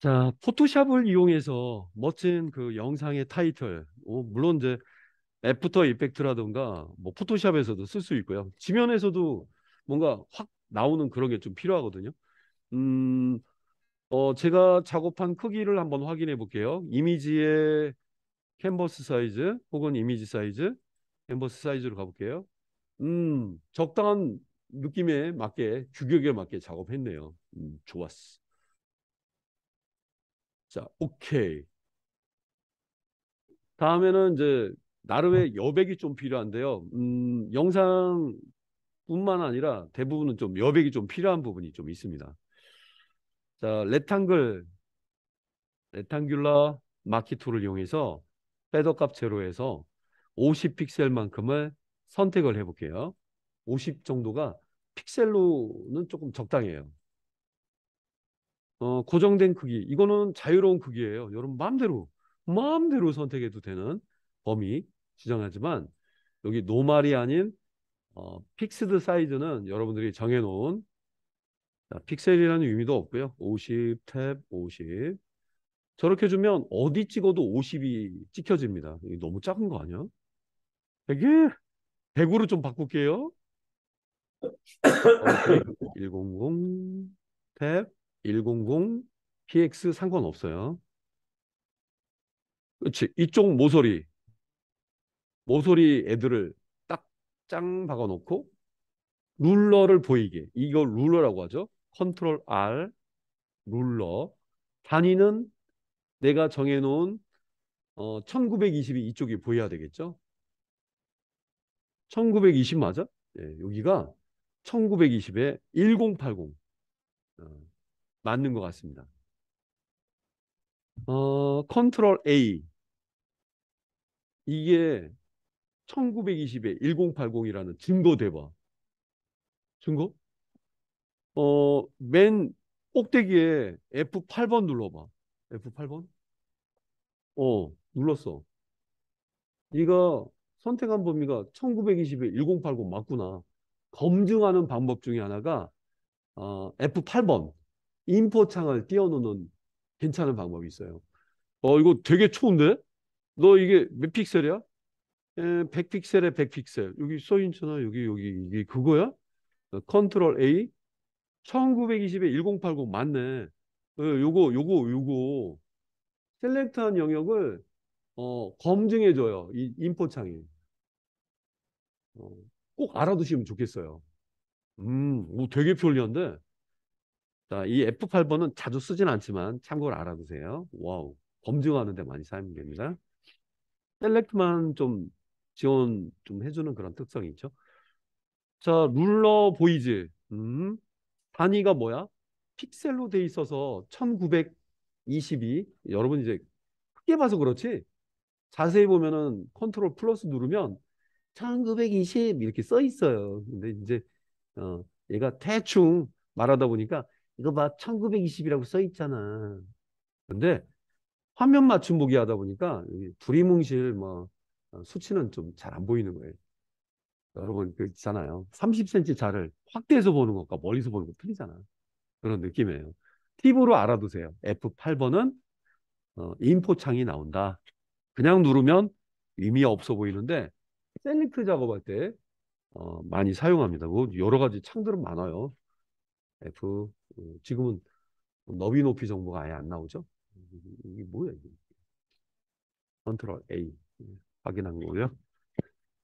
자, 포토샵을 이용해서 멋진 그 영상의 타이틀, 오, 어, 물론 이제 애프터 이펙트라던가 뭐 포토샵에서도 쓸 수 있고요. 지면에서도 뭔가 확 나오는 그런 게 좀 필요하거든요. 음, 어, 제가 작업한 크기를 한번 확인해 볼게요. 이미지의 캔버스 사이즈 혹은 이미지 사이즈, 캔버스 사이즈로 가볼게요. 음, 적당한 느낌에 맞게, 규격에 맞게 작업했네요. 음, 좋았어. 자, 오케이. 다음에는 이제 나름의 어. 여백이 좀 필요한데요. 음, 영상뿐만 아니라 대부분은 좀 여백이 좀 필요한 부분이 좀 있습니다. 자, 레탕글, 레탕귤라 마키툴을 이용해서 패더값 제로에서 50픽셀만큼을 선택을 해볼게요. 50 정도가 픽셀로는 조금 적당해요. 어, 고정된 크기 이거는 자유로운 크기예요. 여러분 마음대로 마음대로 선택해도 되는 범위 지정하지만 여기 노말이 아닌 어, 픽스드 사이즈는 여러분들이 정해놓은 자, 픽셀이라는 의미도 없고요. 50, 탭 50. 저렇게 주면 어디 찍어도 50이 찍혀집니다. 너무 작은 거 아니야? 이게 100으로 좀 바꿀게요. 100, 100, 탭100 px 상관없어요. 그렇지. 이쪽 모서리 모서리 애들을 딱 짱 박아놓고 룰러를 보이게 이거 룰러라고 하죠. 컨트롤 R 룰러 단위는 내가 정해놓은 어, 1920이 이쪽이 보여야 되겠죠. 1920 맞아? 예, 여기가 1920에 1080. 어. 맞는 것 같습니다. 어, 컨트롤 A 이게 1920에 1080이라는 증거 대봐. 증거? 어, 맨 꼭대기에 F8번 눌러봐. F8번? 어, 눌렀어. 네가 선택한 범위가 1920에 1080 맞구나. 검증하는 방법 중에 하나가 어, F8번 인포창을 띄워놓는 괜찮은 방법이 있어요. 어, 이거 되게 추운데? 너 이게 몇 픽셀이야? 에, 100픽셀에 100픽셀. 여기 써있잖아. 여기, 여기, 이게 그거야? 어, 컨트롤 A. 1920에 1080 맞네. 어, 요거, 요거, 요거. 셀렉트한 영역을 어, 검증해줘요. 이 인포창이. 어, 꼭 알아두시면 좋겠어요. 음, 오, 되게 편리한데? 자, 이 F8번은 자주 쓰진 않지만 참고로 알아두세요. 와우. 검증하는 데 많이 사용 됩니다. 셀렉트만 좀 지원 좀 해주는 그런 특성이 있죠. 자, 룰러 보이즈. 음, 단위가 뭐야? 픽셀로 돼 있어서 1922. 여러분 이제 크게 봐서 그렇지. 자세히 보면은 컨트롤 플러스 누르면 1920 이렇게 써 있어요. 근데 이제 어, 얘가 대충 말하다 보니까 이거 봐 1920이라고 써 있잖아. 근데 화면 맞춤 보기 하다 보니까 두리뭉실 뭐 어, 수치는 좀 잘 안 보이는 거예요. 여러분 그 있잖아요. 30cm 자를 확대해서 보는 것과 멀리서 보는 것 틀리잖아. 그런 느낌이에요. 팁으로 알아두세요. F8번은 어, 인포창이 나온다. 그냥 누르면 의미 없어 보이는데 셀리크 작업할 때 어, 많이 사용합니다. 뭐 여러 가지 창들은 많아요. F 음, 지금은 너비 높이 정보가 아예 안 나오죠? 이게 뭐야 이게? 컨트롤 A 예, 확인한 거고요.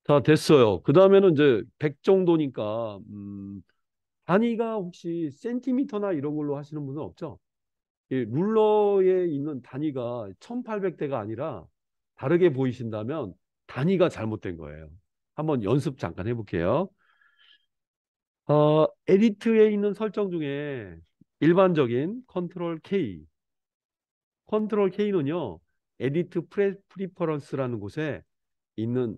다 됐어요. 그 다음에는 이제 100 정도니까 음, 단위가 혹시 센티미터나 이런 걸로 하시는 분은 없죠? 이 예, 룰러에 있는 단위가 1800대가 아니라 다르게 보이신다면 단위가 잘못된 거예요. 한번 연습 잠깐 해볼게요. 어, 에디트에 있는 설정 중에 일반적인 컨트롤 K 컨트롤 K는요. 에디트 프리퍼런스라는 곳에 있는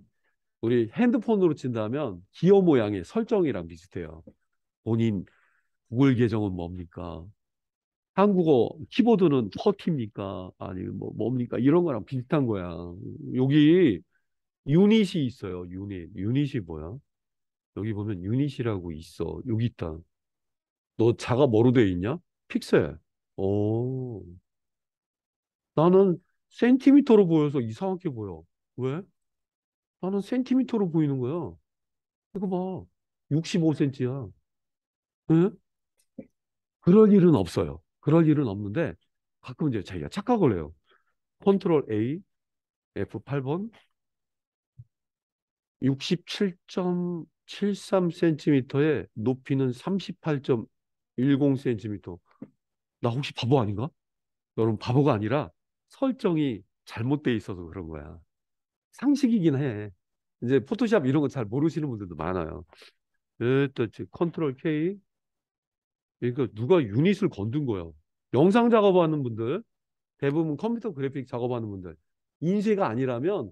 우리 핸드폰으로 친다면 기어 모양의 설정이랑 비슷해요. 본인 구글 계정은 뭡니까? 한국어 키보드는 터키입니까 아니 뭐 뭡니까? 이런 거랑 비슷한 거야. 여기 유닛이 있어요. 유닛. 유닛이 뭐야? 여기 보면 유닛이라고 있어. 여기 있다. 너 자가 뭐로 돼 있냐? 픽셀. 오. 나는 센티미터로 보여서 이상하게 보여. 왜? 나는 센티미터로 보이는 거야. 이거 봐. 65cm야. 응? 그럴 일은 없어요. 그럴 일은 없는데 가끔 이제 자기가 착각을 해요. 컨트롤 A, F8번 67. 73cm에 높이는 38.10cm. 나 혹시 바보 아닌가? 여러분 바보가 아니라 설정이 잘못돼 있어서 그런 거야. 상식이긴 해. 이제 포토샵 이런 거 잘 모르시는 분들도 많아요. 또 컨트롤 K. 그러니까 누가 유닛을 건든 거예요. 영상 작업하는 분들, 대부분 컴퓨터 그래픽 작업하는 분들 인쇄가 아니라면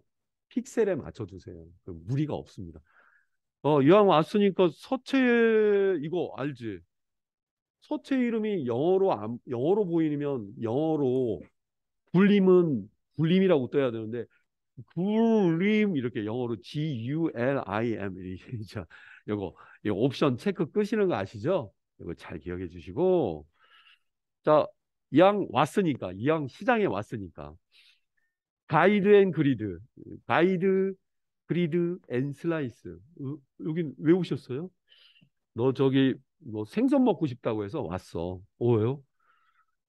픽셀에 맞춰주세요. 그 무리가 없습니다. 어, 이왕 왔으니까 서체 이거 알지? 서체 이름이 영어로 안, 영어로 보이면 영어로 굴림은 굴림이라고 떠야 되는데 굴림 이렇게 영어로 G U L I M 이죠. 이거 이 옵션 체크 끄시는 거 아시죠? 이거 잘 기억해 주시고 자 이왕 왔으니까 이왕 시장에 왔으니까 가이드 앤 그리드 가이드 그리드 앤 슬라이스. 여긴 왜 오셨어요? 너 저기 뭐 생선 먹고 싶다고 해서 왔어. 오요?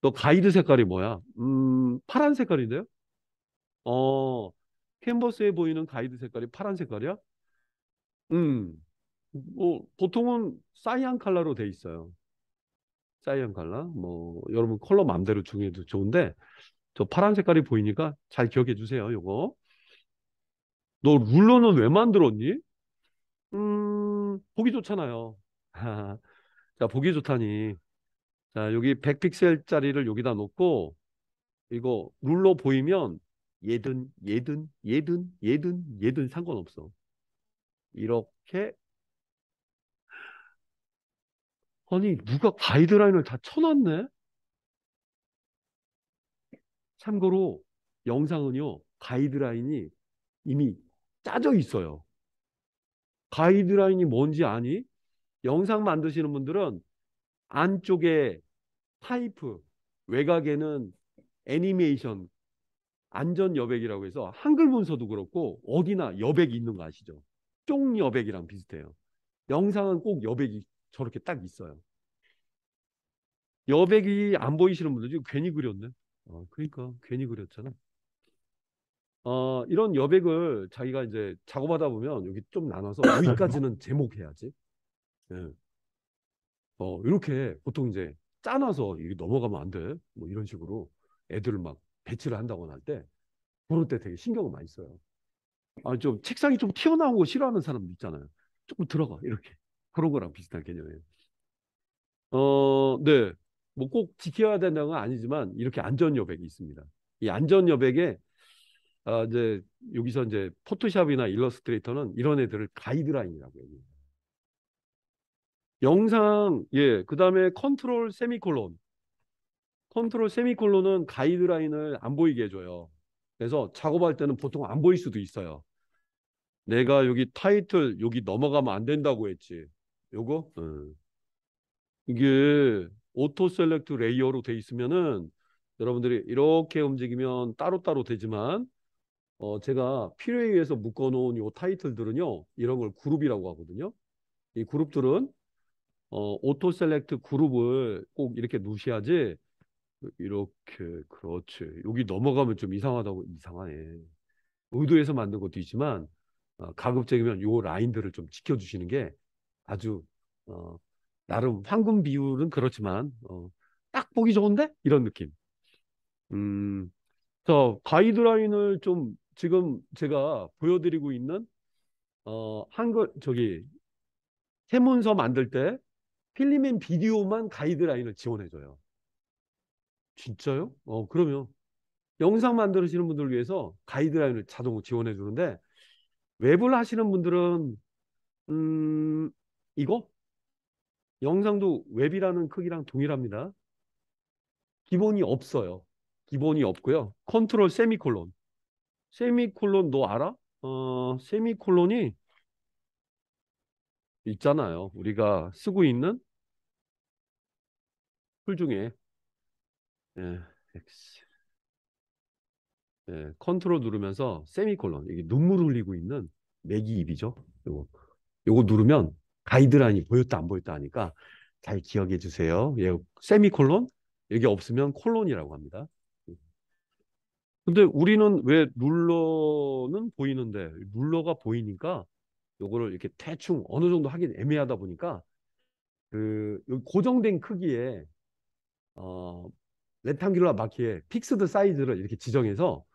너 가이드 색깔이 뭐야? 음, 파란 색깔인데요? 어, 캔버스에 보이는 가이드 색깔이 파란 색깔이야? 음, 뭐, 보통은 사이안 칼라로 돼 있어요. 사이안 칼라. 뭐, 여러분 컬러 마음대로 중에도 좋은데, 저 파란 색깔이 보이니까 잘 기억해 주세요, 요거. 너 룰러는 왜 만들었니? 음, 보기 좋잖아요. 자, 보기 좋다니. 자, 여기 100픽셀짜리를 여기다 놓고 이거 룰러 보이면 얘든 얘든 얘든 얘든 얘든 상관없어. 이렇게 아니 누가 가이드라인을 다 쳐놨네? 참고로 영상은요 가이드라인이 이미 짜져 있어요. 가이드라인이 뭔지 아니? 영상 만드시는 분들은 안쪽에 타이프, 외곽에는 애니메이션, 안전 여백이라고 해서 한글 문서도 그렇고 어디나 여백이 있는 거 아시죠? 쪽 여백이랑 비슷해요. 영상은 꼭 여백이 저렇게 딱 있어요. 여백이 안 보이시는 분들 지금 괜히 그렸네. 어, 그러니까 괜히 그렸잖아. 어, 이런 여백을 자기가 이제 작업하다 보면 여기 좀 나눠서 여기까지는 제목해야지. 예. 어, 이렇게 보통 이제 짜놔서 이게 넘어가면 안 돼. 뭐 이런 식으로 애들을 막 배치를 한다거나 할때 그럴 때 되게 신경을 많이 써요. 아, 좀 책상이 좀 튀어나온 거 싫어하는 사람도 있잖아요. 조금 들어가 이렇게 그런 거랑 비슷한 개념이에요. 어, 네. 뭐 꼭 지켜야 된다는 건 아니지만 이렇게 안전 여백이 있습니다. 이 안전 여백에 아, 이제 여기서 이제 포토샵이나 일러스트레이터는 이런 애들을 가이드라인이라고 해요. 영상 예, 그다음에 컨트롤 세미콜론. 컨트롤 세미콜론은 가이드라인을 안 보이게 해 줘요. 그래서 작업할 때는 보통 안 보일 수도 있어요. 내가 여기 타이틀 여기 넘어가면 안 된다고 했지. 요거? 음. 이게 오토 셀렉트 레이어로 돼 있으면은 여러분들이 이렇게 움직이면 따로따로 되지만 어, 제가 필요에 의해서 묶어놓은 요 타이틀들은요, 이런 걸 그룹이라고 하거든요. 이 그룹들은 어, 오토 셀렉트 그룹을 꼭 이렇게 누시하지, 이렇게, 그렇지. 여기 넘어가면 좀 이상하다고, 이상하네. 의도해서 만든 것도 있지만, 어, 가급적이면 요 라인들을 좀 지켜주시는 게 아주, 어, 나름 황금 비율은 그렇지만, 어, 딱 보기 좋은데? 이런 느낌. 음, 자, 가이드라인을 좀 지금 제가 보여드리고 있는 어, 한글 저기 해문서 만들 때필리맨 비디오만 가이드라인을 지원해줘요. 진짜요? 어 그러면 영상 만들으시는 분들 을 위해서 가이드라인을 자동으로 지원해 주는데 웹을 하시는 분들은 음 이거 영상도 웹이라는 크기랑 동일합니다. 기본이 없어요. 기본이 없고요. 컨트롤 세미콜론 세미콜론 너 알아? 어, 세미콜론이 있잖아요. 우리가 쓰고 있는 풀 중에 예, X. 예, 컨트롤 누르면서 세미콜론 이게 눈물 흘리고 있는 메기 입이죠. 요거 요거 누르면 가이드라인이 보였다 안 보였다 하니까 잘 기억해 주세요. 예, 세미콜론 여기 없으면 콜론이라고 합니다. 근데 우리는 왜 룰러는 보이는데 룰러가 보이니까 요거를 이렇게 대충 어느 정도 하긴 애매하다 보니까 그 고정된 크기에 어 렉탱귤라 마키에 픽스드 사이즈를 이렇게 지정해서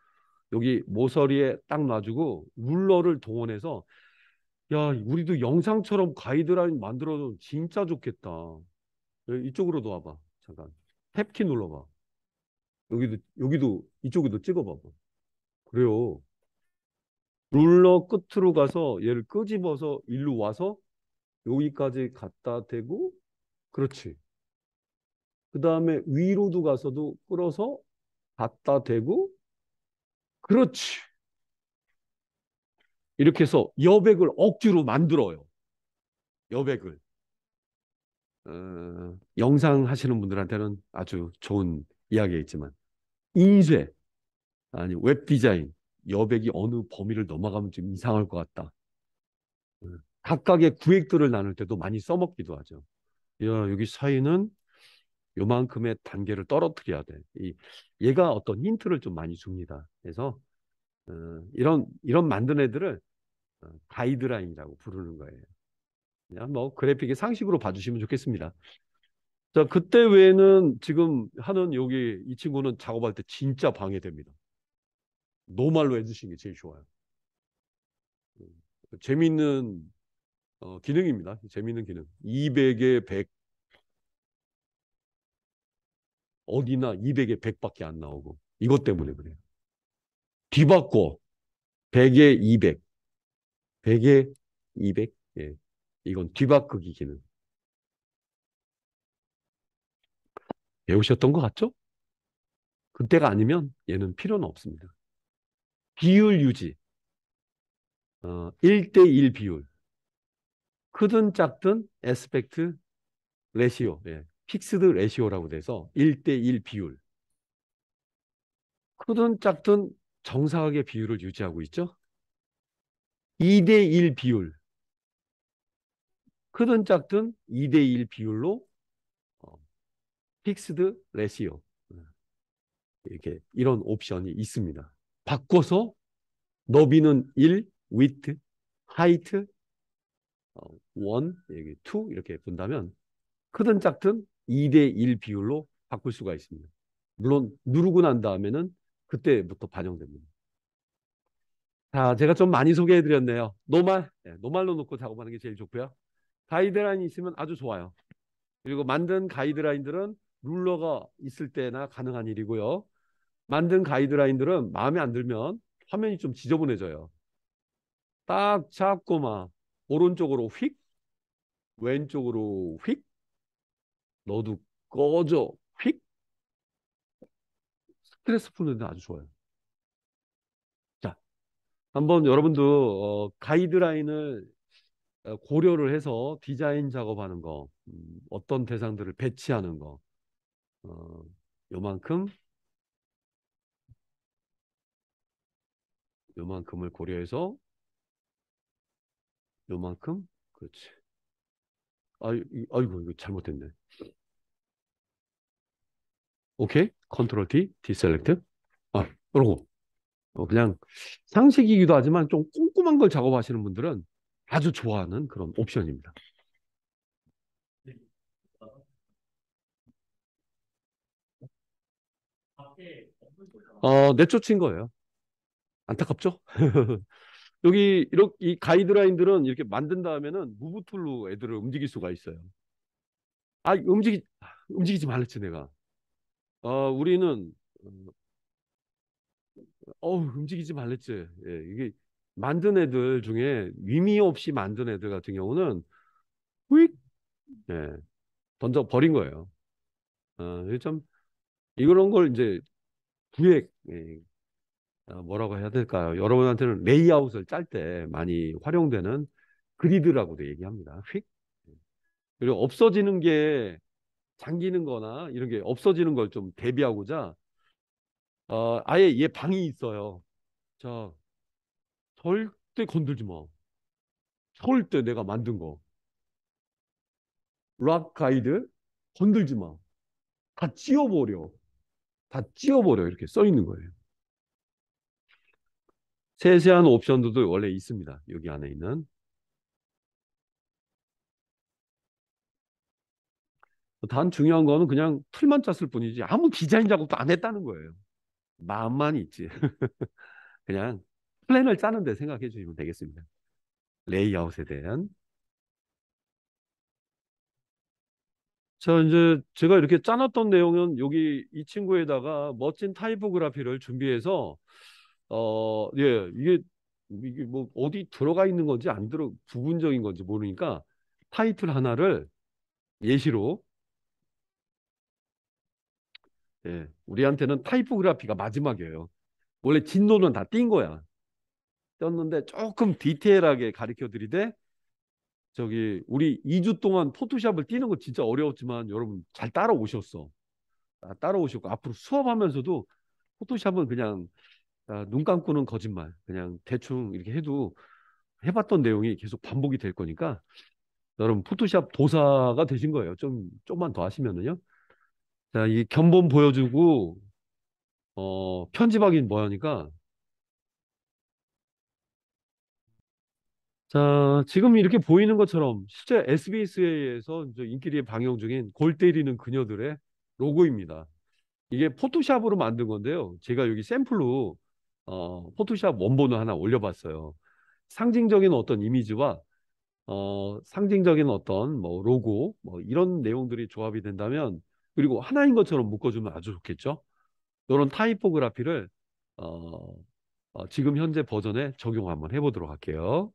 여기 모서리에 딱 놔주고 룰러를 동원해서 야 우리도 영상처럼 가이드라인 만들어놓으면 진짜 좋겠다 이쪽으로 놓아봐 잠깐 탭키 눌러봐 여기도 여기도 이쪽에도 찍어봐봐. 그래요. 룰러 끝으로 가서 얘를 끄집어서 일로 와서 여기까지 갖다 대고 그렇지. 그 다음에 위로도 가서도 끌어서 갖다 대고 그렇지. 이렇게 해서 여백을 억지로 만들어요. 여백을. 어, 영상 하시는 분들한테는 아주 좋은 이야기겠지만 인쇄 아니 웹 디자인 여백이 어느 범위를 넘어가면 좀 이상할 것 같다. 예, 각각의 구획들을 나눌 때도 많이 써먹기도 하죠. 야, 여기 사이는 요만큼의 단계를 떨어뜨려야 돼. 이, 얘가 어떤 힌트를 좀 많이 줍니다. 그래서 어, 이런 이런 만든 애들을 어, 가이드라인이라고 부르는 거예요. 그냥 뭐 그래픽의 상식으로 봐주시면 좋겠습니다. 자, 그때 외에는 지금 하는 여기 이 친구는 작업할 때 진짜 방해됩니다. 노말로 해주시는 게 제일 좋아요. 음, 재미있는 어, 기능입니다. 재미있는 기능. 200에 100 어디나 200에 100밖에 안 나오고 이것 때문에 그래요. 뒤바꿔 100에 200 100에 200 예. 이건 뒤바꾸기 기능. 배우셨던 것 같죠? 그때가 아니면 얘는 필요는 없습니다. 비율 유지. 어, 1대1 비율. 크든 작든 에스펙트 레시오. 예. 픽스드 레시오라고 돼서 1대1 비율. 크든 작든 정상하게 비율을 유지하고 있죠. 2대1 비율. 크든 작든 2대1 비율로 픽스드 레시오 네. 이렇게 이런 옵션이 있습니다. 바꿔서 너비는 1, 위트, 하이트 1, 2 이렇게 본다면 크든 작든 2대 1 비율로 바꿀 수가 있습니다. 물론 누르고 난 다음에는 그때부터 반영됩니다. 자, 제가 좀 많이 소개해 드렸네요. 노말, 네, 예, 노말로 놓고 작업하는 게 제일 좋고요. 가이드라인이 있으면 아주 좋아요. 그리고 만든 가이드라인들은 룰러가 있을 때나 가능한 일이고요. 만든 가이드라인들은 마음에 안 들면 화면이 좀 지저분해져요. 딱 잡고 막 오른쪽으로 휙 왼쪽으로 휙 너도 꺼져 휙 스트레스 푸는 데 아주 좋아요. 자, 한번 여러분도 어, 가이드라인을 어, 고려를 해서 디자인 작업하는 거, 음, 어떤 대상들을 배치하는 거, 어, 요만큼 요만큼을 고려해서 요만큼 그렇지 아이, 아이고 이거 잘못됐네 오케이 컨트롤 D 디셀렉트 아 그러고 어, 그냥 상식이기도 하지만 좀 꼼꼼한 걸 작업하시는 분들은 아주 좋아하는 그런 옵션입니다 어, 내쫓은 거예요. 안타깝죠? 여기 이렇게 이 가이드라인들은 이렇게 만든 다음에는 무브툴로 애들을 움직일 수가 있어요. 아, 움직이 움직이지 말랬지 내가. 어, 우리는 어, 움직이지 말랬지. 예, 이게 만든 애들 중에 의미 없이 만든 애들 같은 경우는 휙 예, 던져 버린 거예요. 어, 참 이런 걸 이제 구획 예, 어, 뭐라고 해야 될까요? 여러분한테는 레이아웃을 짤 때 많이 활용되는 그리드라고도 얘기합니다. 휙 그리고 없어지는 게 잠기는 거나 이런 게 없어지는 걸 좀 대비하고자 어, 아예 얘 방이 있어요. 자, 절대 건들지 마. 절대 내가 만든 거. 락 가이드 건들지 마. 다 찌워버려. 다찍어버려 이렇게 써 있는 거예요. 세세한 옵션들도 원래 있습니다. 여기 안에 있는 단 중요한 거는 그냥 틀만 짰을 뿐이지 아무 디자인 작업도 안 했다는 거예요. 마음만 있지. 그냥 플랜을 짜는데 생각해 주시면 되겠습니다. 레이아웃에 대한 자, 이제 제가 이렇게 짜놨던 내용은 여기 이 친구에다가 멋진 타이포그라피를 준비해서 어, 예, 이게 이게 뭐 어디 들어가 있는 건지 안 들어 부분적인 건지 모르니까 타이틀 하나를 예시로 예, 우리한테는 타이포그라피가 마지막이에요. 원래 진도는 다 띈 거야. 떴는데 조금 디테일하게 가르쳐 드리되 저기 우리 2주 동안 포토샵을 뛰는 거 진짜 어려웠지만 여러분 잘 따라오셨어. 아, 따라오셨고 앞으로 수업하면서도 포토샵은 그냥 아, 눈 감고는 거짓말. 그냥 대충 이렇게 해도 해봤던 내용이 계속 반복이 될 거니까 여러분 포토샵 도사가 되신 거예요. 좀 조금만 더 하시면은요. 자, 이 견본 보여주고 어 편집하기는 뭐하니까 자, 지금 이렇게 보이는 것처럼 실제 SBS에서 인기리에 방영 중인 골 때리는 그녀들의 로고입니다. 이게 포토샵으로 만든 건데요. 제가 여기 샘플로 어, 포토샵 원본을 하나 올려봤어요. 상징적인 어떤 이미지와 어, 상징적인 어떤 뭐 로고 뭐 이런 내용들이 조합이 된다면 그리고 하나인 것처럼 묶어주면 아주 좋겠죠. 이런 타이포그라피를 어, 어, 지금 현재 버전에 적용 한번 해보도록 할게요.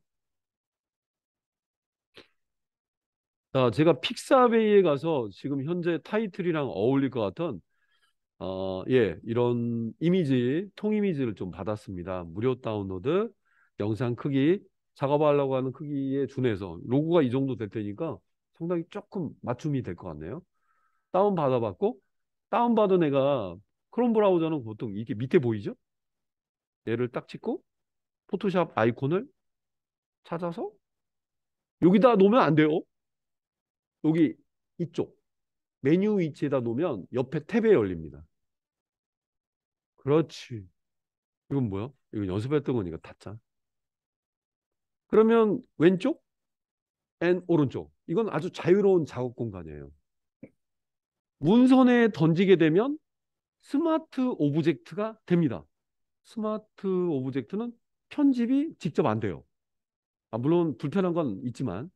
자, 제가 픽사베이에 가서 지금 현재 타이틀이랑 어울릴 것 같은 어, 예, 이런 이미지, 통이미지를 좀 받았습니다. 무료 다운로드, 영상 크기, 작업하려고 하는 크기에 준해서 로고가 이 정도 될 테니까 상당히 조금 맞춤이 될 것 같네요. 다운 받아봤고 다운 받은 애가 크롬 브라우저는 보통 이게 렇 밑에 보이죠? 얘를 딱 찍고 포토샵 아이콘을 찾아서 여기다 놓으면 안 돼요. 여기 이쪽 메뉴 위치에다 놓으면 옆에 탭에 열립니다. 그렇지. 이건 뭐야? 이건 연습했던 거니까 닫자. 그러면 왼쪽 and 오른쪽. 이건 아주 자유로운 작업 공간이에요. 문선에 던지게 되면 스마트 오브젝트가 됩니다. 스마트 오브젝트는 편집이 직접 안 돼요. 아, 물론 불편한 건 있지만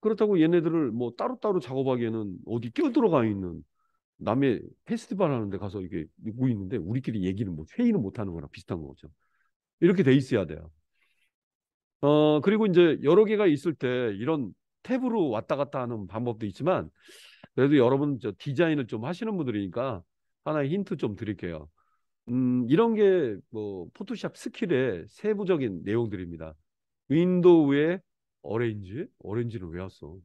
그렇다고 얘네들을 뭐 따로따로 작업하기에는 어디 끼어들어가 있는 남의 페스티벌 하는데 가서 이게 누구 있는데 우리끼리 얘기는뭐 회의는 못 하는 거랑 비슷한 거죠. 이렇게 돼 있어야 돼요. 어 그리고 이제 여러 개가 있을 때 이런 탭으로 왔다 갔다 하는 방법도 있지만 그래도 여러분 저 디자인을 좀 하시는 분들이니까 하나의 힌트 좀 드릴게요. 음 이런 게 뭐 포토샵 스킬의 세부적인 내용들입니다. 윈도우에 어레인지? 오렌지는왜 왔어?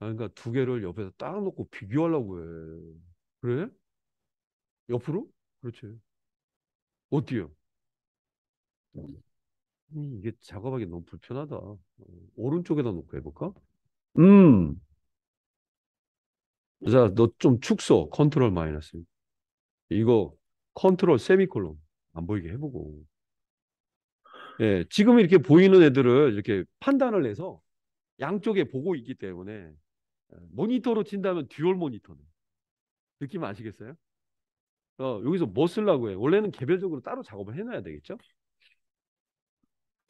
아, 그러니까 두 개를 옆에서 딱 놓고 비교하려고 해. 그래? 옆으로? 그렇지. 어때요? 음, 이게 작업하기 너무 불편하다. 어, 오른쪽에다 놓고 해볼까? 음. 자, 너 좀 축소. 컨트롤 마이너스. 이거 컨트롤 세미콜론 안 보이게 해보고. 예, 지금 이렇게 보이는 애들을 이렇게 판단을 해서 양쪽에 보고 있기 때문에 예, 모니터로 친다면 듀얼 모니터 느낌 아시겠어요? 어, 여기서 뭐 쓰려고 해? 원래는 개별적으로 따로 작업을 해놔야 되겠죠?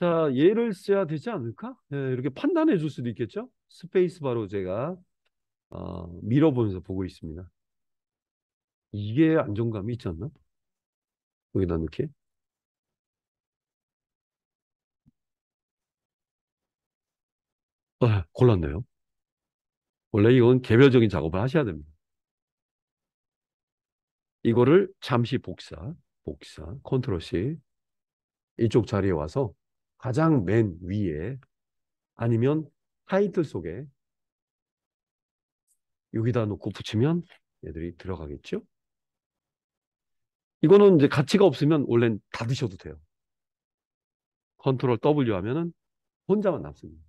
자, 얘를 써야 되지 않을까? 예, 이렇게 판단해 줄 수도 있겠죠? 스페이스 바로 제가 어, 밀어보면서 보고 있습니다. 이게 안정감이 있지 않나? 여기다 넣게. 아, 곤란해요 원래 이건 개별적인 작업을 하셔야 됩니다. 이거를 잠시 복사, 복사, 컨트롤 C 이쪽 자리에 와서 가장 맨 위에 아니면 타이틀 속에 여기다 놓고 붙이면 얘들이 들어가겠죠? 이거는 이제 가치가 없으면 원래는 다 드셔도 돼요. 컨트롤 W 하면은 혼자만 남습니다.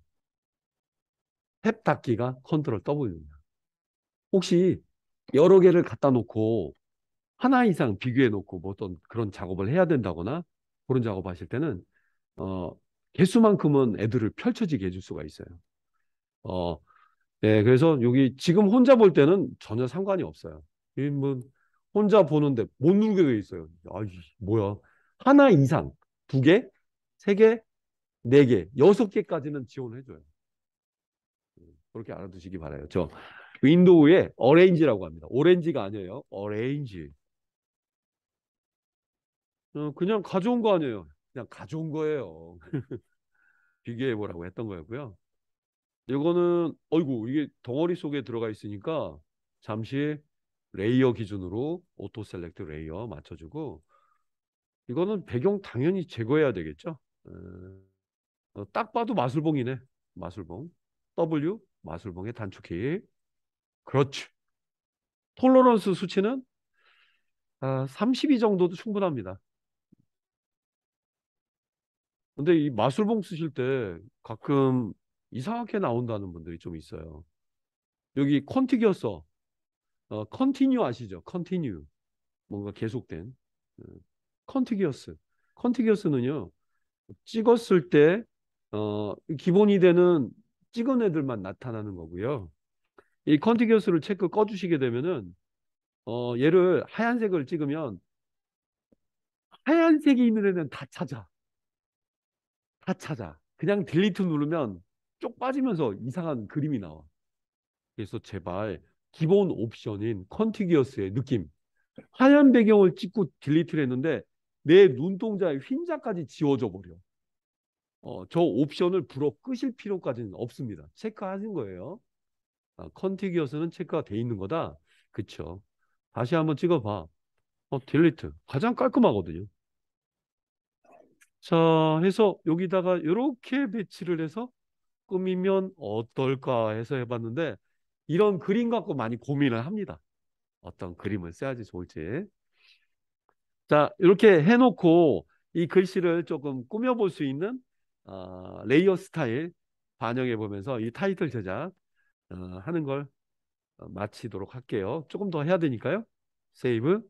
탭닫기가 컨트롤 W입니다. 혹시 여러 개를 갖다 놓고 하나 이상 비교해 놓고 뭐 어떤 그런 작업을 해야 된다거나 그런 작업 하실 때는 어 개수만큼은 애들을 펼쳐지게 해줄 수가 있어요. 어, 네, 그래서 여기 지금 혼자 볼 때는 전혀 상관이 없어요. 뭐 혼자 보는데 못 누르게 돼 있어요. 아, 뭐야? 하나 이상, 두 개, 세 개, 네 개, 여섯 개까지는 지원해줘요. 그렇게 알아두시기 바라요. 저 윈도우에 어레인지라고 합니다. 오렌지가 아니에요. 어레인지. 어, 그냥 가져온 거 아니에요. 그냥 가져온 거예요. 비교해 보라고 했던 거였고요. 이거는 어이구 이게 덩어리 속에 들어가 있으니까 잠시 레이어 기준으로 오토 셀렉트 레이어 맞춰주고 이거는 배경 당연히 제거해야 되겠죠. 딱 봐도 마술봉이네. 마술봉. W 마술봉의 단축키. 그렇죠. 톨러런스 수치는 32 아, 정도도 충분합니다. 근데 이 마술봉 쓰실 때 가끔 이상하게 나온다는 분들이 좀 있어요. 여기 컨티기서 어, 컨티뉴 아시죠? 컨티뉴 뭔가 계속된 어, 컨티기스컨티기스는요 찍었을 때 어, 기본이 되는 찍은 애들만 나타나는 거고요. 이 컨티기어스를 체크 꺼주시게 되면은 어 얘를 하얀색을 찍으면 하얀색이 있는 애는 다 찾아. 다 찾아. 그냥 딜리트 누르면 쪽 빠지면서 이상한 그림이 나와. 그래서 제발 기본 옵션인 컨티기어스의 느낌. 하얀 배경을 찍고 딜리트를 했는데 내 눈동자의 흰자까지 지워져 버려. 어, 저 옵션을 불어 끄실 필요까지는 없습니다. 체크하신 거예요. 아, 컨티기어스는 체크가 돼 있는 거다. 그쵸. 다시 한번 찍어봐. 어, 딜리트. 가장 깔끔하거든요. 자, 해서 여기다가 이렇게 배치를 해서 꾸미면 어떨까 해서 해봤는데 이런 그림 갖고 많이 고민을 합니다. 어떤 그림을 써야지 좋을지. 자, 이렇게 해놓고 이 글씨를 조금 꾸며볼 수 있는 어, 레이어 스타일 반영해 보면서 이 타이틀 제작 어, 하는 걸 어, 마치도록 할게요. 조금 더 해야 되니까요. 세이브.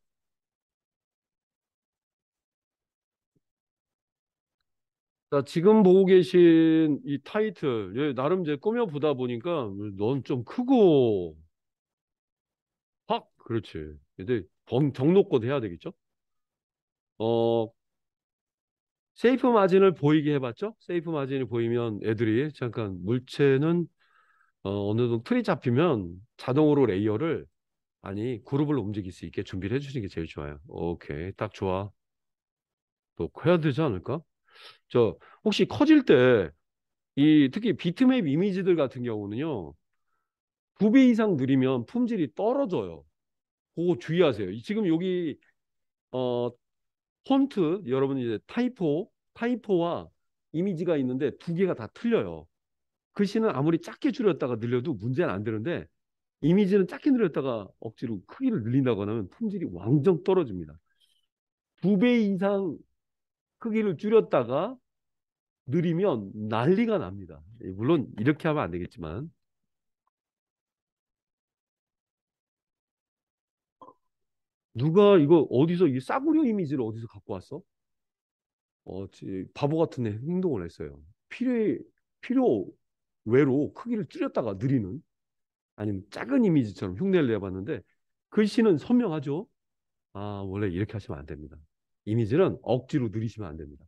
자, 지금 보고 계신 이 타이틀, 예, 나름 이제 꾸며보다 보니까 음, 넌좀 크고 확 그렇지. 근데 정, 정놓고 해야 되겠죠? 어, 세이프 마진을 보이게 해봤죠. 세이프 마진이 보이면 애들이 잠깐 물체는 어, 어느 정도 틀이 잡히면 자동으로 레이어를 아니 그룹을 움직일 수 있게 준비를 해주시는 게 제일 좋아요. 오케이 딱 좋아. 또 커야 되지 않을까? 저 혹시 커질 때 이 특히 비트맵 이미지들 같은 경우는요 두배 이상 누리면 품질이 떨어져요. 그거 주의하세요. 지금 여기 어 폰트 여러분 이제 타이포 타이포와 이미지가 있는데 두 개가 다 틀려요. 글씨는 그 아무리 작게 줄였다가 늘려도 문제는 안 되는데 이미지는 작게 늘렸다가 억지로 크기를 늘린다거나 하면 품질이 왕정 떨어집니다. 두 배 이상 크기를 줄였다가 느리면 난리가 납니다. 예, 물론 이렇게 하면 안 되겠지만 누가 이거 어디서 이 싸구려 이미지를 어디서 갖고 왔어? 어, 바보 같은 행동을 했어요. 필요 필요 외로 크기를 줄였다가 느리는 아니면 작은 이미지처럼 흉내를 내봤는데 글씨는 그 선명하죠. 아 원래 이렇게 하시면 안 됩니다. 이미지는 억지로 느리시면 안 됩니다.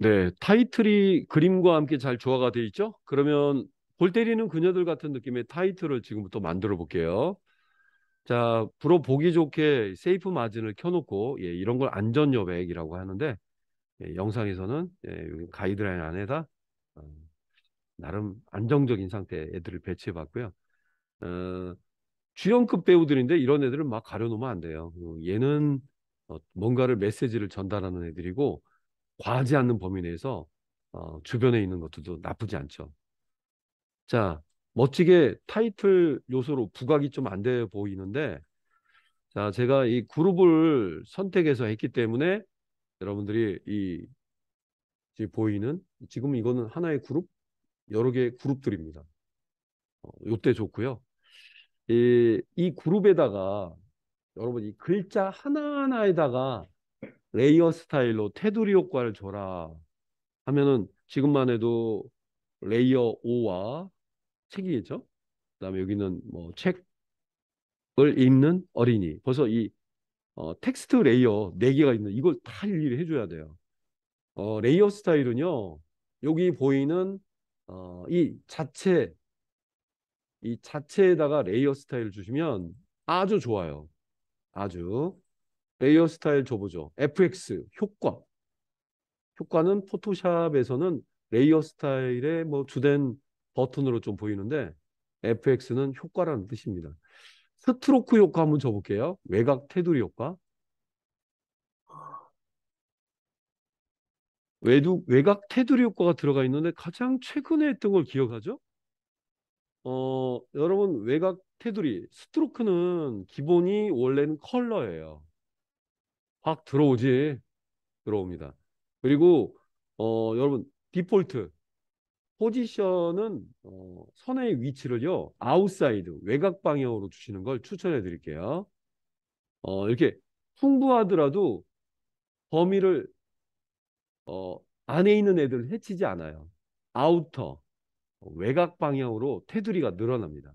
네, 타이틀이 그림과 함께 잘 조화가 돼 있죠? 그러면 볼 때리는 그녀들 같은 느낌의 타이틀을 지금부터 만들어 볼게요. 자, 불어 보기 좋게 세이프 마진을 켜놓고 예, 이런 걸 안전 여백이라고 하는데 예, 영상에서는 예, 가이드라인 안에다 어, 나름 안정적인 상태 애들을 배치해 봤고요. 어, 주연급 배우들인데 이런 애들은 막 가려놓으면 안 돼요. 어, 얘는 어, 뭔가를 메시지를 전달하는 애들이고 과하지 않는 범위 내에서 어, 주변에 있는 것들도 나쁘지 않죠. 자, 멋지게 타이틀 요소로 부각이 좀 안 돼 보이는데 자, 제가 이 그룹을 선택해서 했기 때문에 여러분들이 이 지금 보이는 지금 이거는 하나의 그룹 여러 개의 그룹들입니다. 어, 요때 좋고요. 이, 이 그룹에다가 여러분 이 글자 하나하나에다가 레이어 스타일로 테두리 효과를 줘라 하면은 지금만 해도 레이어 5와 책이겠죠. 그다음에 여기는 뭐 책을 읽는 어린이. 벌써 이 어, 텍스트 레이어 4개가 있는 이걸 다 일일이 해줘야 돼요. 어, 레이어 스타일은요. 여기 보이는 어, 이 자체 이 자체에다가 레이어 스타일을 주시면 아주 좋아요. 아주 레이어 스타일 줘보죠. FX 효과. 효과는 포토샵에서는 레이어 스타일의 뭐 주된 버튼으로 좀 보이는데 FX는 효과라는 뜻입니다. 스트로크 효과 한번 줘볼게요. 외곽 테두리 효과. 외두, 외곽 테두리 효과가 들어가 있는데 가장 최근에 했던 걸 기억하죠? 어, 여러분 외곽 테두리 스트로크는 기본이 원래는 컬러예요. 확 들어오지. 들어옵니다. 그리고 어, 여러분 디폴트 포지션은 어, 선의 위치를요 아웃사이드 외곽 방향으로 주시는 걸 추천해 드릴게요. 어, 이렇게 풍부하더라도 범위를 어, 안에 있는 애들 해치지 않아요. 아우터 외곽 방향으로 테두리가 늘어납니다.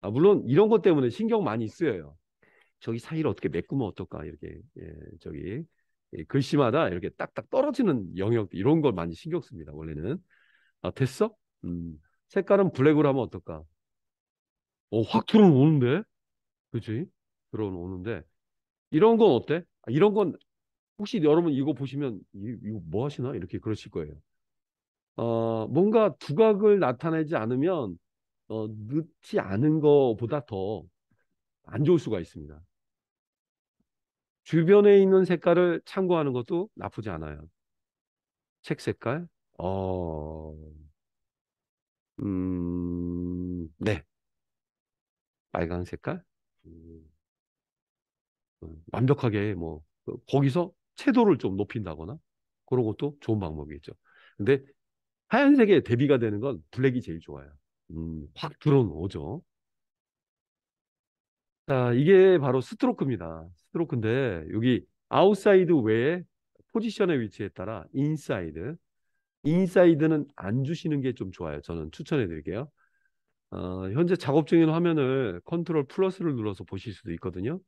아, 물론 이런 것 때문에 신경 많이 쓰여요. 저기 사이를 어떻게 메꾸면 어떨까 이렇게 예, 저기 예, 글씨마다 이렇게 딱딱 떨어지는 영역 이런 걸 많이 신경 씁니다. 원래는 아 됐어? 음, 색깔은 블랙으로 하면 어떨까? 어확 들어오는데, 그지 들어오는데 이런 건 어때? 아, 이런 건 혹시 여러분 이거 보시면 이, 이거 뭐 하시나 이렇게 그러실 거예요. 어 뭔가 두각을 나타내지 않으면 어, 늦지 않은 거보다 더 안 좋을 수가 있습니다. 주변에 있는 색깔을 참고하는 것도 나쁘지 않아요. 책 색깔? 어, 음, 네. 빨강 색깔? 음, 음 완벽하게 뭐, 그 거기서 채도를 좀 높인다거나 그런 것도 좋은 방법이겠죠. 근데 하얀색에 대비가 되는 건 블랙이 제일 좋아요. 음, 확 들어오죠. 자, 이게 바로 스트로크입니다. 스트로크인데 여기 아웃사이드 외에 포지션의 위치에 따라 인사이드, 인사이드는 안 주시는 게 좀 좋아요. 저는 추천해 드릴게요. 어, 현재 작업 중인 화면을 컨트롤 플러스를 눌러서 보실 수도 있거든요.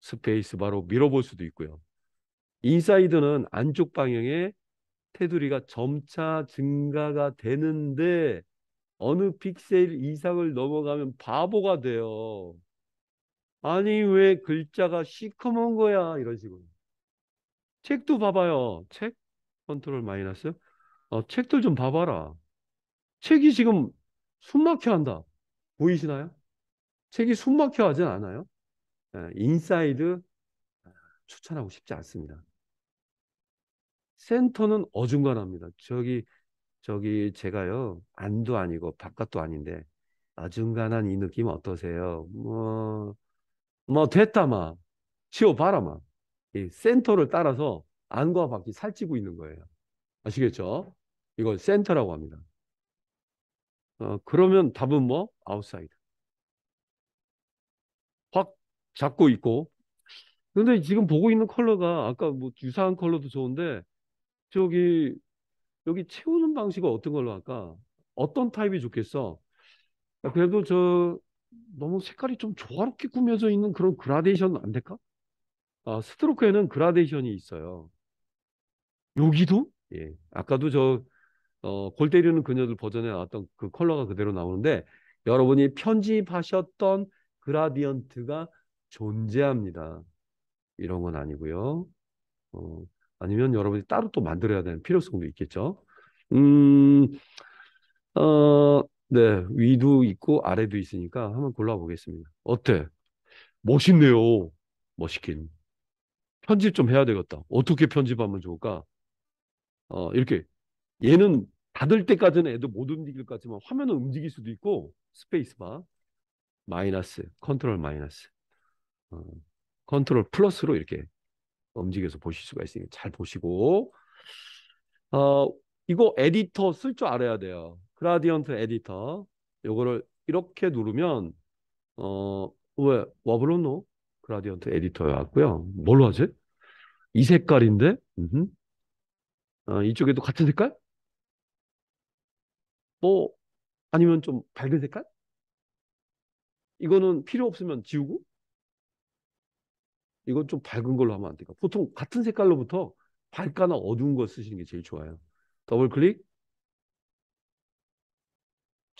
스페이스 바로 밀어볼 수도 있고요. 인사이드는 안쪽 방향에 테두리가 점차 증가가 되는데 어느 픽셀 이상을 넘어가면 바보가 돼요. 아니 왜 글자가 시커먼 거야 이런 식으로 책도 봐봐요 책 컨트롤 마이너스 어, 책도 좀 봐봐라 책이 지금 숨막혀 한다 보이시나요? 책이 숨막혀 하진 않아요 예, 인사이드 아, 추천하고 싶지 않습니다 센터는 어중간합니다 저기 저기 제가요 안도 아니고 바깥도 아닌데 어중간한 이 느낌 어떠세요? 뭐 뭐됐다마치워봐라마이 센터를 따라서 안과 밖이 살찌고 있는 거예요. 아시겠죠? 이걸 센터라고 합니다. 어, 그러면 답은 뭐? 아웃사이드. 확 잡고 있고. 근데 지금 보고 있는 컬러가 아까 뭐 유사한 컬러도 좋은데 저기 여기 채우는 방식은 어떤 걸로 할까? 어떤 타입이 좋겠어? 아, 그래도 저 너무 색깔이 좀 조화롭게 꾸며져 있는 그런 그라데이션 안 될까? 아, 스트로크에는 그라데이션이 있어요. 여기도? 예. 아까도 저, 어, 골 때리는 그녀들 버전에 나왔던 그 컬러가 그대로 나오는데, 여러분이 편집하셨던 그라디언트가 존재합니다. 이런 건 아니고요. 어, 아니면 여러분이 따로 또 만들어야 되는 필요성도 있겠죠. 음, 어, 네, 위도 있고 아래도 있으니까 한번 골라보겠습니다. 어때? 멋있네요. 멋있긴. 편집 좀 해야 되겠다. 어떻게 편집하면 좋을까? 어, 이렇게. 얘는 닫을 때까지는 애도 못 움직일 것 같지만 화면은 움직일 수도 있고 스페이스바 마이너스 컨트롤 마이너스 어, 컨트롤 플러스로 이렇게 움직여서 보실 수가 있으니까 잘 보시고 어, 이거 에디터 쓸 줄 알아야 돼요. 그라디언트 에디터 요거를 이렇게 누르면 어왜 와브로노 그라디언트 에디터에 왔고요. 뭘로 하지? 이 색깔인데 음 어, 이쪽에도 같은 색깔? 뭐 아니면 좀 밝은 색깔? 이거는 필요 없으면 지우고 이건 좀 밝은 걸로 하면 안되니까 보통 같은 색깔로부터 밝거나 어두운 걸 쓰시는 게 제일 좋아요. 더블 클릭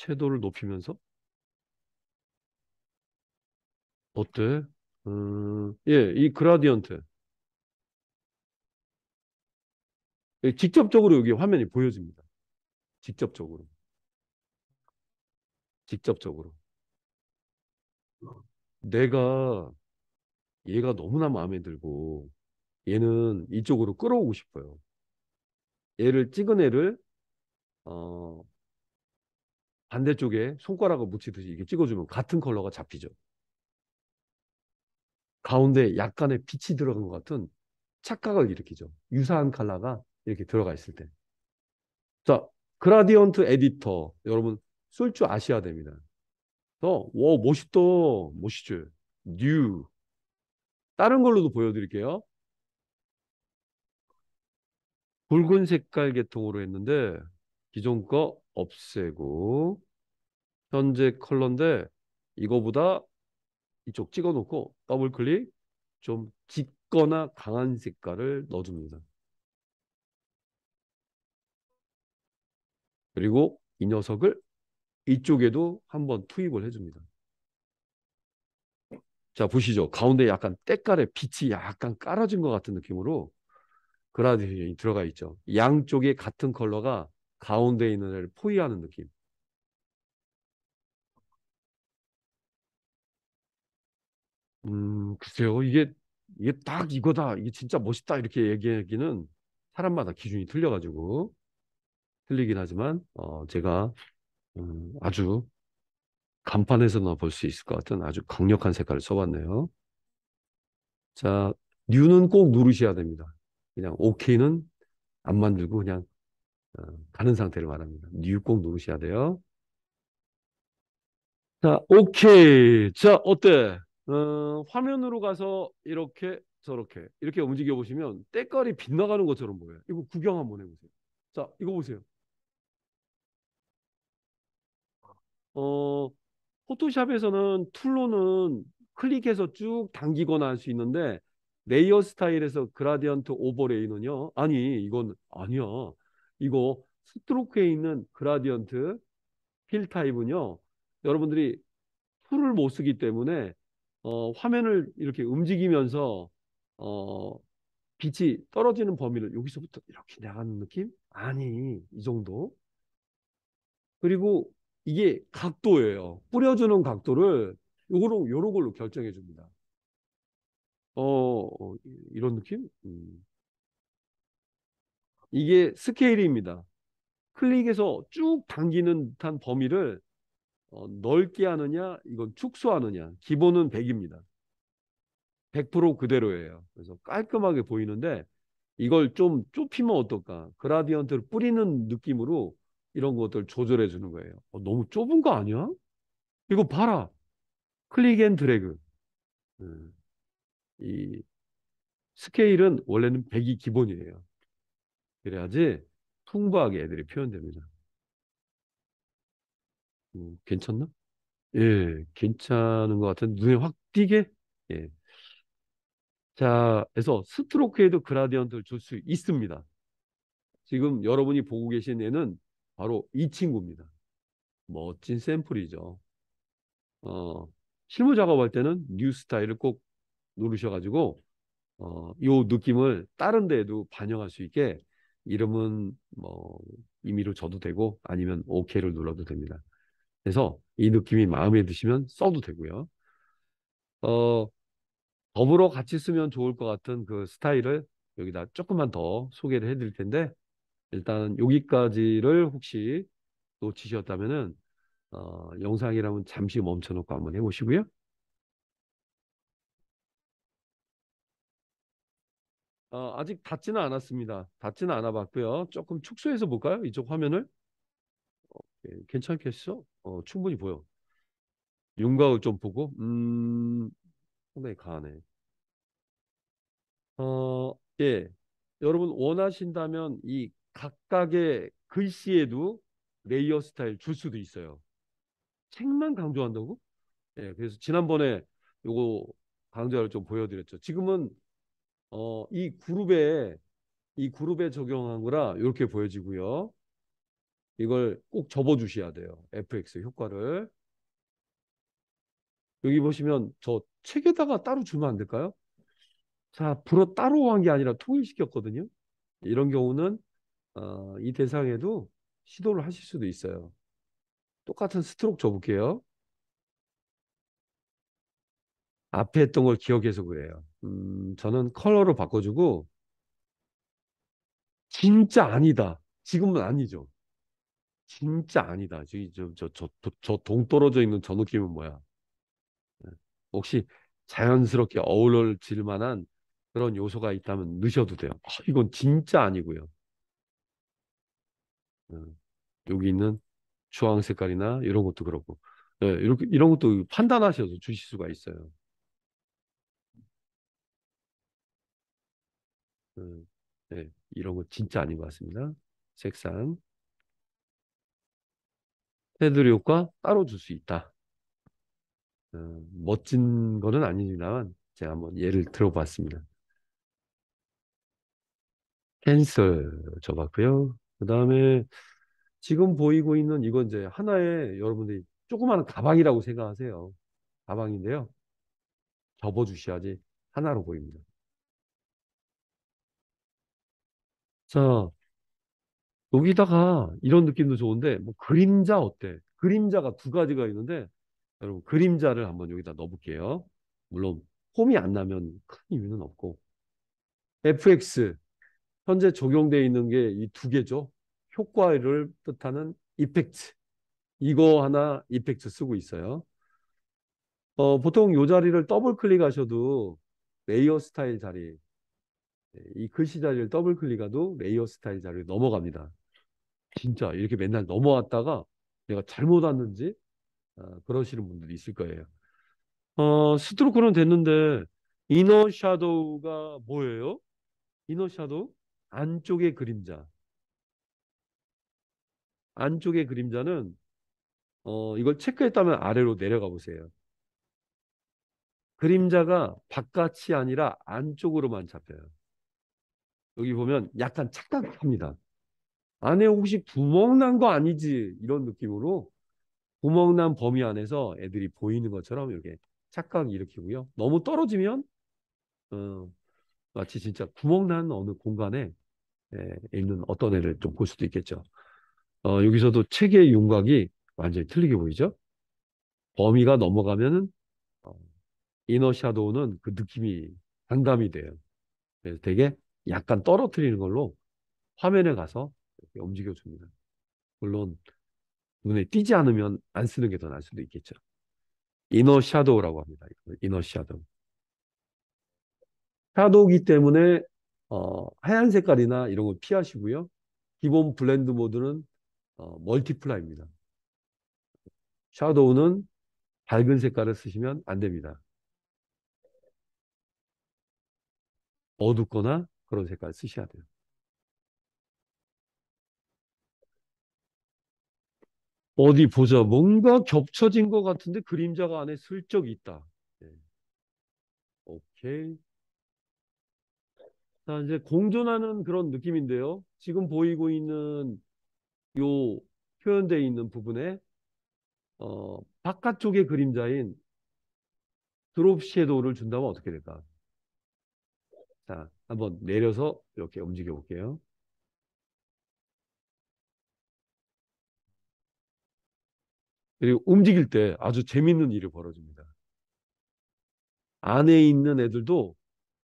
채도를 높이면서 어때? 음, 예, 이 그라디언트 예, 직접적으로 여기 화면이 보여집니다. 직접적으로 직접적으로 내가 얘가 너무나 마음에 들고 얘는 이쪽으로 끌어오고 싶어요. 얘를 찍은 애를 어, 반대쪽에 손가락을 묻히듯이 이렇게 찍어주면 같은 컬러가 잡히죠. 가운데 약간의 빛이 들어간 것 같은 착각을 일으키죠. 유사한 컬러가 이렇게 들어가 있을 때. 자, 그라디언트 에디터 여러분 쓸줄 아셔야 됩니다. 더, 어, 와 멋있다, 멋있죠. 뉴. 다른 걸로도 보여드릴게요. 붉은 색깔 계통으로 했는데 기존 거 없애고 현재 컬러인데 이거보다 이쪽 찍어놓고 더블 클릭 좀 짙거나 강한 색깔을 넣어줍니다. 그리고 이 녀석을 이쪽에도 한번 투입을 해줍니다. 자 보시죠. 가운데 약간 때깔에 빛이 약간 깔아진 것 같은 느낌으로 그라데이션이 들어가 있죠. 양쪽에 같은 컬러가 가운데 있는 애를 포위하는 느낌. 음, 글쎄요. 이게 이게 딱 이거다. 이게 진짜 멋있다. 이렇게 얘기하기는 사람마다 기준이 틀려가지고 틀리긴 하지만 어, 제가 음, 아주 간판에서나 볼 수 있을 것 같은 아주 강력한 색깔을 써봤네요. 자, 뉴는 꼭 누르셔야 됩니다. 그냥 오케이는 안 만들고 그냥 어, 가는 상태를 말합니다. 뉴꼭 누르셔야 돼요. 자, 오케이. 자, 어때? 어, 화면으로 가서 이렇게 저렇게 이렇게 움직여 보시면 때깔이 빗나가는 것처럼 보여요. 이거 구경 한번 해보세요. 자, 이거 보세요. 어, 포토샵에서는 툴로는 클릭해서 쭉 당기거나 할 수 있는데 레이어 스타일에서 그라디언트 오버레이는요. 아니, 이건 아니야. 이거 스트로크에 있는 그라디언트 필 타입은요. 여러분들이 풀을못 쓰기 때문에 어, 화면을 이렇게 움직이면서 어, 빛이 떨어지는 범위를 여기서부터 이렇게 나가는 느낌? 아니, 이 정도. 그리고 이게 각도예요. 뿌려주는 각도를 요거로 요런 걸로 결정해 줍니다. 어, 어 이런 느낌? 음. 이게 스케일입니다. 클릭해서 쭉 당기는 듯한 범위를 어, 넓게 하느냐, 이건 축소하느냐. 기본은 100입니다. 100% 그대로예요. 그래서 깔끔하게 보이는데 이걸 좀 좁히면 어떨까? 그라디언트를 뿌리는 느낌으로 이런 것들 조절해 주는 거예요. 어, 너무 좁은 거 아니야? 이거 봐라. 클릭 앤 드래그. 음, 이 스케일은 원래는 100이 기본이에요. 그래야지 풍부하게 애들이 표현됩니다. 음, 괜찮나? 예, 괜찮은 것 같은 데 눈에 확 띄게. 예. 자, 그래서 스트로크에도 그라디언트를 줄 수 있습니다. 지금 여러분이 보고 계신 애는 바로 이 친구입니다. 멋진 샘플이죠. 어, 실무 작업할 때는 뉴 스타일을 꼭 누르셔가지고 어, 이 느낌을 다른 데에도 반영할 수 있게 이름은 뭐 임의로 줘도 되고 아니면 OK를 눌러도 됩니다. 그래서 이 느낌이 마음에 드시면 써도 되고요. 어, 더불어 같이 쓰면 좋을 것 같은 그 스타일을 여기다 조금만 더 소개를 해드릴 텐데 일단 여기까지를 혹시 놓치셨다면은 어, 영상이라면 잠시 멈춰놓고 한번 해보시고요. 어, 아직 닫지는 않았습니다. 닫지는 않아 봤고요. 조금 축소해서 볼까요? 이쪽 화면을. 오 괜찮겠어? 어, 충분히 보여. 윤곽을 좀 보고. 음, 상당히 강하네 어, 예. 여러분 원하신다면 이 각각의 글씨에도 레이어 스타일 줄 수도 있어요. 책만 강조한다고? 예, 그래서 지난번에 요거 강좌를 좀 보여드렸죠. 지금은 어, 이 그룹에 이 그룹에 적용한 거라 이렇게 보여지고요. 이걸 꼭 접어 주셔야 돼요. fx 효과를. 여기 보시면 저 책에다가 따로 주면 안 될까요? 자, 불어 따로 한 게 아니라 통일시켰거든요. 이런 경우는 어, 이 대상에도 시도를 하실 수도 있어요. 똑같은 스트로크 접을게요 앞에 했던 걸 기억해서 그래요. 음, 저는 컬러로 바꿔주고 진짜 아니다. 지금은 아니죠. 진짜 아니다. 저저저 저, 저, 동떨어져 있는 저 느낌은 뭐야? 예. 혹시 자연스럽게 어울릴 만한 그런 요소가 있다면 넣으셔도 돼요. 어, 이건 진짜 아니고요. 예. 여기 있는 주황 색깔이나 이런 것도 그렇고 네, 이렇게 이런 것도 판단하셔서 주실 수가 있어요. 음, 네, 이런 거 진짜 아닌 것 같습니다. 색상. 테두리 효과 따로 줄 수 있다. 음, 멋진 거는 아니지만 제가 한번 예를 들어봤습니다. 캔슬 줘봤고요. 그 다음에 지금 보이고 있는 이건 이제 하나의 여러분들이 조그마한 가방이라고 생각하세요. 가방인데요. 접어주셔야지 하나로 보입니다. 자, 여기다가 이런 느낌도 좋은데 뭐 그림자 어때? 그림자가 두 가지가 있는데 여러분 그림자를 한번 여기다 넣어볼게요. 물론 홈이 안 나면 큰이유는 없고 fx 현재 적용되어 있는 게 이 두 개죠. 효과를 뜻하는 이펙트 이거 하나 이펙트 쓰고 있어요. 어, 보통 요 자리를 더블 클릭하셔도 레이어 스타일 자리 네, 이 글씨 자리를 더블 클릭하도 레이어 스타일 자리로 넘어갑니다. 진짜 이렇게 맨날 넘어왔다가 내가 잘못 왔는지 어, 그러시는 분들이 있을 거예요. 어, 스트로크는 됐는데 이너 샤도우가 뭐예요? 이너 샤도우 안쪽의 그림자. 안쪽의 그림자는 어, 이걸 체크했다면 아래로 내려가 보세요. 그림자가 바깥이 아니라 안쪽으로만 잡혀요. 여기 보면 약간 착각합니다. 안에 혹시 구멍난 거 아니지 이런 느낌으로 구멍난 범위 안에서 애들이 보이는 것처럼 이렇게 착각 을 일으키고요. 너무 떨어지면 어, 마치 진짜 구멍난 어느 공간에 예, 있는 어떤 애를 좀 볼 수도 있겠죠. 어, 여기서도 책의 윤곽이 완전히 틀리게 보이죠. 범위가 넘어가면은 어, 이너 샤도우는 그 느낌이 상담이 돼요. 그래서 되게 약간 떨어뜨리는 걸로 화면에 가서 이렇게 움직여줍니다. 물론 눈에 띄지 않으면 안 쓰는 게 더 나을 수도 있겠죠. 이너 샤도우라고 합니다. 이너 샤도우. 샤도우기 때문에 어, 하얀 색깔이나 이런 걸 피하시고요. 기본 블렌드 모드는 어, 멀티플라입니다. 샤도우는 밝은 색깔을 쓰시면 안 됩니다. 어둡거나 그런 색깔 쓰셔야 돼요. 어디 보자. 뭔가 겹쳐진 것 같은데 그림자가 안에 슬쩍 있다. 네. 오케이. 자, 이제 공존하는 그런 느낌인데요. 지금 보이고 있는 요 표현되어 있는 부분에 어, 바깥쪽의 그림자인 드롭 섀도를 준다면 어떻게 될까? 자, 한번 내려서 이렇게 움직여 볼게요. 그리고 움직일 때 아주 재밌는 일이 벌어집니다. 안에 있는 애들도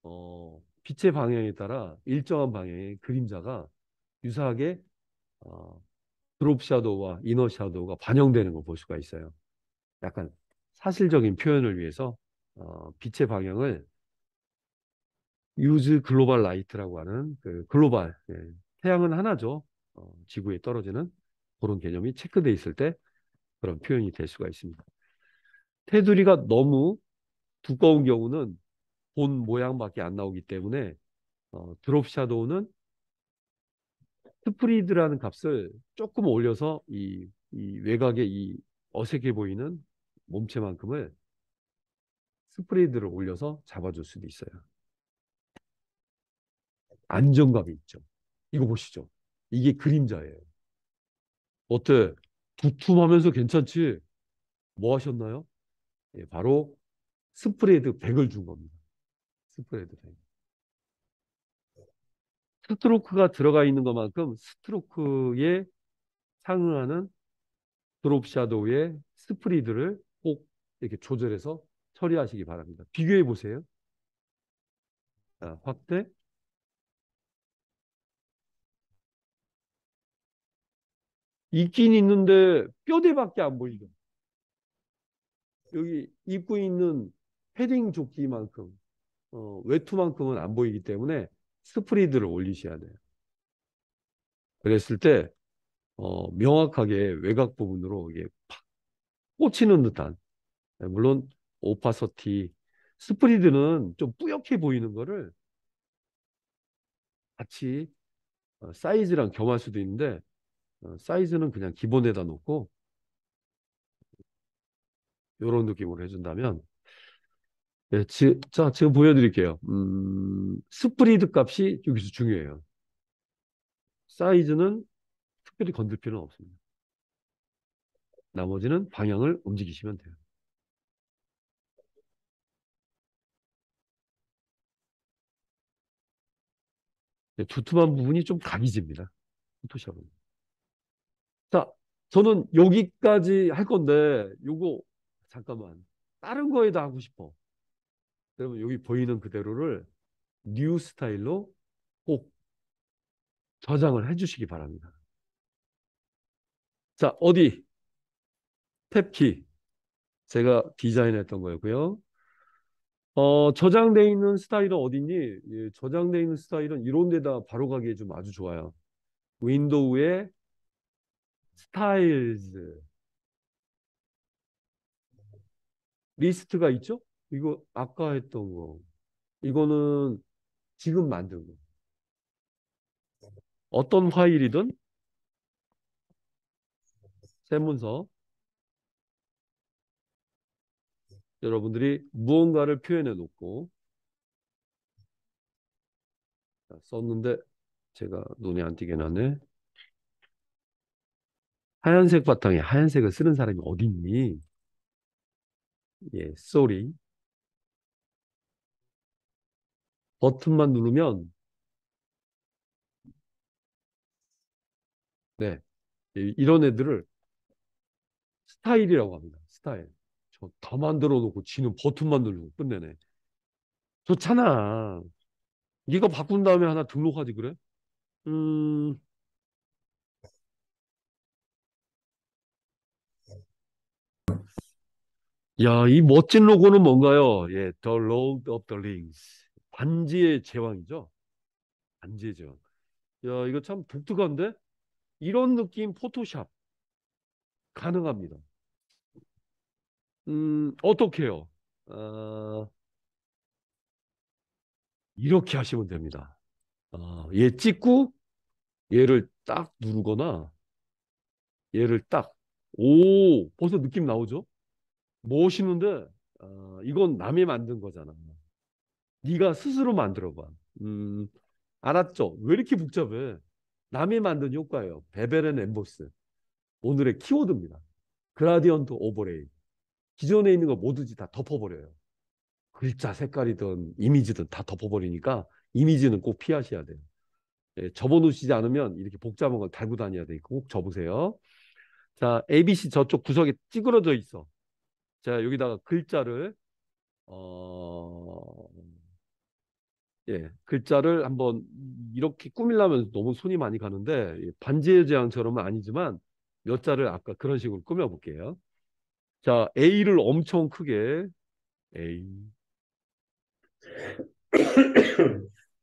어, 빛의 방향에 따라 일정한 방향의 그림자가 유사하게 어, 드롭 샤도우와 이너 샤도우가 반영되는 걸 볼 수가 있어요. 약간 사실적인 표현을 위해서 어, 빛의 방향을 유즈 글로벌 라이트라고 하는 그 글로벌 예, 태양은 하나죠. 어, 지구에 떨어지는 그런 개념이 체크돼 있을 때 그런 표현이 될 수가 있습니다. 테두리가 너무 두꺼운 경우는 본 모양밖에 안 나오기 때문에 어, 드롭 샤도우는 스프리드라는 값을 조금 올려서 이, 이외곽에이 어색해 보이는 몸체만큼을 스프레이드를 올려서 잡아줄 수도 있어요. 안정감이 있죠. 이거 보시죠. 이게 그림자예요. 어때? 두툼하면서 괜찮지? 뭐 하셨나요? 예, 바로 스프레드 100을 준 겁니다. 스프레드 100. 스트로크가 들어가 있는 것만큼 스트로크에 상응하는 드롭 샤도우의 스프리드를 꼭 이렇게 조절해서 처리하시기 바랍니다. 비교해 보세요. 자, 확대, 있긴 있는데 뼈대밖에 안 보이죠. 여기 입고 있는 패딩 조끼만큼 어, 외투만큼은 안 보이기 때문에 스프리드를 올리셔야 돼요. 그랬을 때 어, 명확하게 외곽 부분으로 이게 팍 꽂히는 듯한 네, 물론 오파서티 스프리드는 좀 뿌옇게 보이는 거를 같이 어, 사이즈랑 겸할 수도 있는데 어, 사이즈는 그냥 기본에다 놓고 이런 느낌으로 해준다면 예, 지, 자 지금 보여드릴게요. 음, 스프리드 값이 여기서 중요해요. 사이즈는 특별히 건들 필요는 없습니다. 나머지는 방향을 움직이시면 돼요. 네, 두툼한 부분이 좀 각이 집니다. 포토샵은. 자, 저는 여기까지 할 건데 요거 잠깐만 다른 거에다 하고 싶어. 여러분 여기 보이는 그대로를 뉴 스타일로 꼭 저장을 해주시기 바랍니다. 자, 어디? 탭키. 제가 디자인했던 거였고요. 어, 저장되어 있는 스타일은 어디니? 예, 저장되어 있는 스타일은 이런 데다 바로 가기에 좀 아주 좋아요. 윈도우에 스타일즈 리스트가 있죠? 이거 아까 했던 거 이거는 지금 만든 거 어떤 파일이든 세 문서 여러분들이 무언가를 표현해 놓고 썼는데 제가 눈에 안 띄게 나네 하얀색 바탕에 하얀색을 쓰는 사람이 어디 있니? 예, s o 버튼만 누르면 네, 이런 애들을 스타일이라고 합니다. 스타일. 저다 만들어 놓고 지는 버튼만 누르고 끝내네. 좋잖아. 네가 바꾼 다음에 하나 등록하지 그래? 음... 야, 이 멋진 로고는 뭔가요? 예, The Lord of the Rings. 반지의 제왕이죠. 반지의 제왕. 야, 이거 참 독특한데? 이런 느낌 포토샵 가능합니다. 음, 어떻게요? 아, 이렇게 하시면 됩니다. 아, 얘 찍고 얘를 딱 누르거나 얘를 딱 오, 벌써 느낌 나오죠? 모시는데 어, 이건 남이 만든 거잖아. 네가 스스로 만들어봐. 음, 알았죠? 왜 이렇게 복잡해? 남이 만든 효과예요. 베베렌 엠보스. 오늘의 키워드입니다. 그라디언트 오버레이. 기존에 있는 거 모두지 다 덮어버려요. 글자 색깔이든 이미지든 다 덮어버리니까 이미지는 꼭 피하셔야 돼요. 예, 접어놓으시지 않으면 이렇게 복잡한 걸 달고 다녀야 되니까 꼭 접으세요. 자, ABC 저쪽 구석에 찌그러져 있어. 제가 여기다가 글자를 어 예, 글자를 한번 이렇게 꾸밀라면 너무 손이 많이 가는데 예, 반지의 제왕처럼은 아니지만 몇 자를 아까 그런 식으로 꾸며 볼게요. 자, A를 엄청 크게 A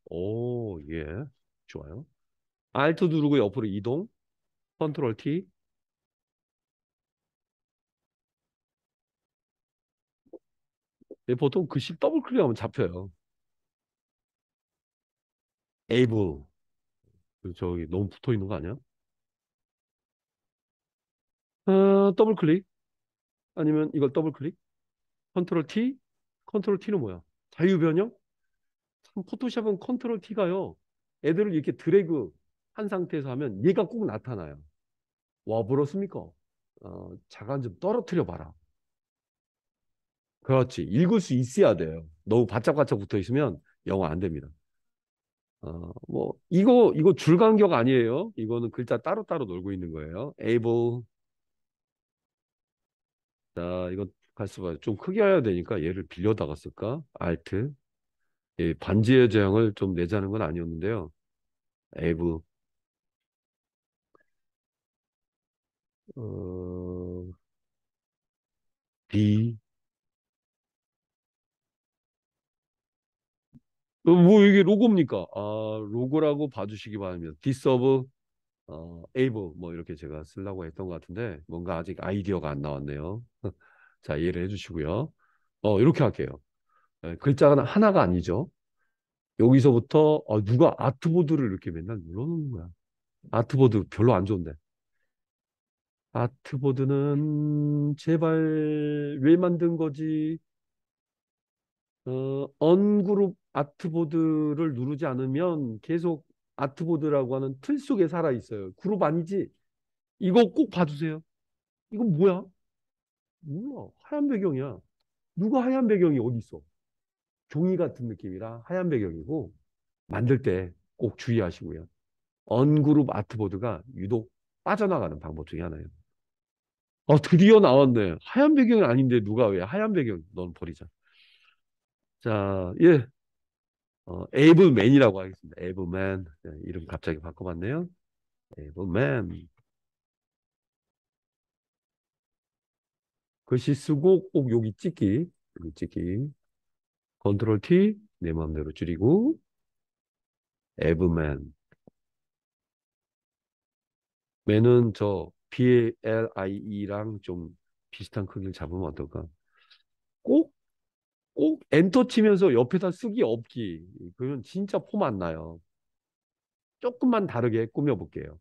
오, 예. 좋아요. Alt 누르고 옆으로 이동. 컨트롤 T 예, 보통 글씨 그 더블 클릭하면 잡혀요. able 그 저기 너무 붙어 있는 거 아니야? 아, 더블 클릭 아니면 이걸 더블 클릭 컨트롤 T 컨트롤 T는 뭐야? 자유 변형? 참 포토샵은 컨트롤 T가요. 애들을 이렇게 드래그 한 상태에서 하면 얘가 꼭 나타나요. 와, 뭐렇습니까? 어, 자간 좀 떨어뜨려 봐라. 그렇지. 읽을 수 있어야 돼요. 너무 바짝바짝 붙어 있으면 영어 안 됩니다. 어, 뭐 이거 이거 줄 간격 아니에요. 이거는 글자 따로따로 놀고 있는 거예요. able 자, 이건 갈수가좀 크게 해야 되니까 얘를 빌려다가 쓸까? alt 예, 반지의 제형을 좀 내자는 건 아니었는데요. able 어, 어, 뭐 이게 로고입니까? 아, 로고라고 봐주시기 바랍니다. 디서브 에이브 뭐 이렇게 제가 쓰려고 했던 것 같은데 뭔가 아직 아이디어가 안 나왔네요. 자 이해를 해주시고요. 어 이렇게 할게요. 네, 글자가 하나가 아니죠. 여기서부터 어, 누가 아트보드를 이렇게 맨날 눌러놓는 거야. 아트보드 별로 안 좋은데. 아트보드는 제발 왜 만든 거지? 어, 언그룹 아트보드를 누르지 않으면 계속 아트보드라고 하는 틀 속에 살아 있어요. 그룹 아니지? 이거 꼭 봐주세요. 이건 뭐야? 몰라. 하얀 배경이야. 누가 하얀 배경이 어디 있어? 종이 같은 느낌이라 하얀 배경이고 만들 때 꼭 주의하시고요. 언그룹 아트보드가 유독 빠져나가는 방법 중에 하나예요. 어, 드디어 나왔네. 하얀 배경이 아닌데 누가 왜 하얀 배경 넌 버리자. 자, 예. 어, 에이브맨이라고 하겠습니다. 에이브맨 네, 이름 갑자기 바꿔봤네요. 에이브맨 글씨 쓰고 꼭 여기 찍기 여기 찍기 컨트롤 T 내 마음대로 줄이고 에브맨 맨은 저 B L I E랑 좀 비슷한 크기를 잡으면 어떨까? 꼭꼭 엔터 치면서 옆에다 쓰기 없기. 그러면 진짜 포안 나요. 조금만 다르게 꾸며볼게요.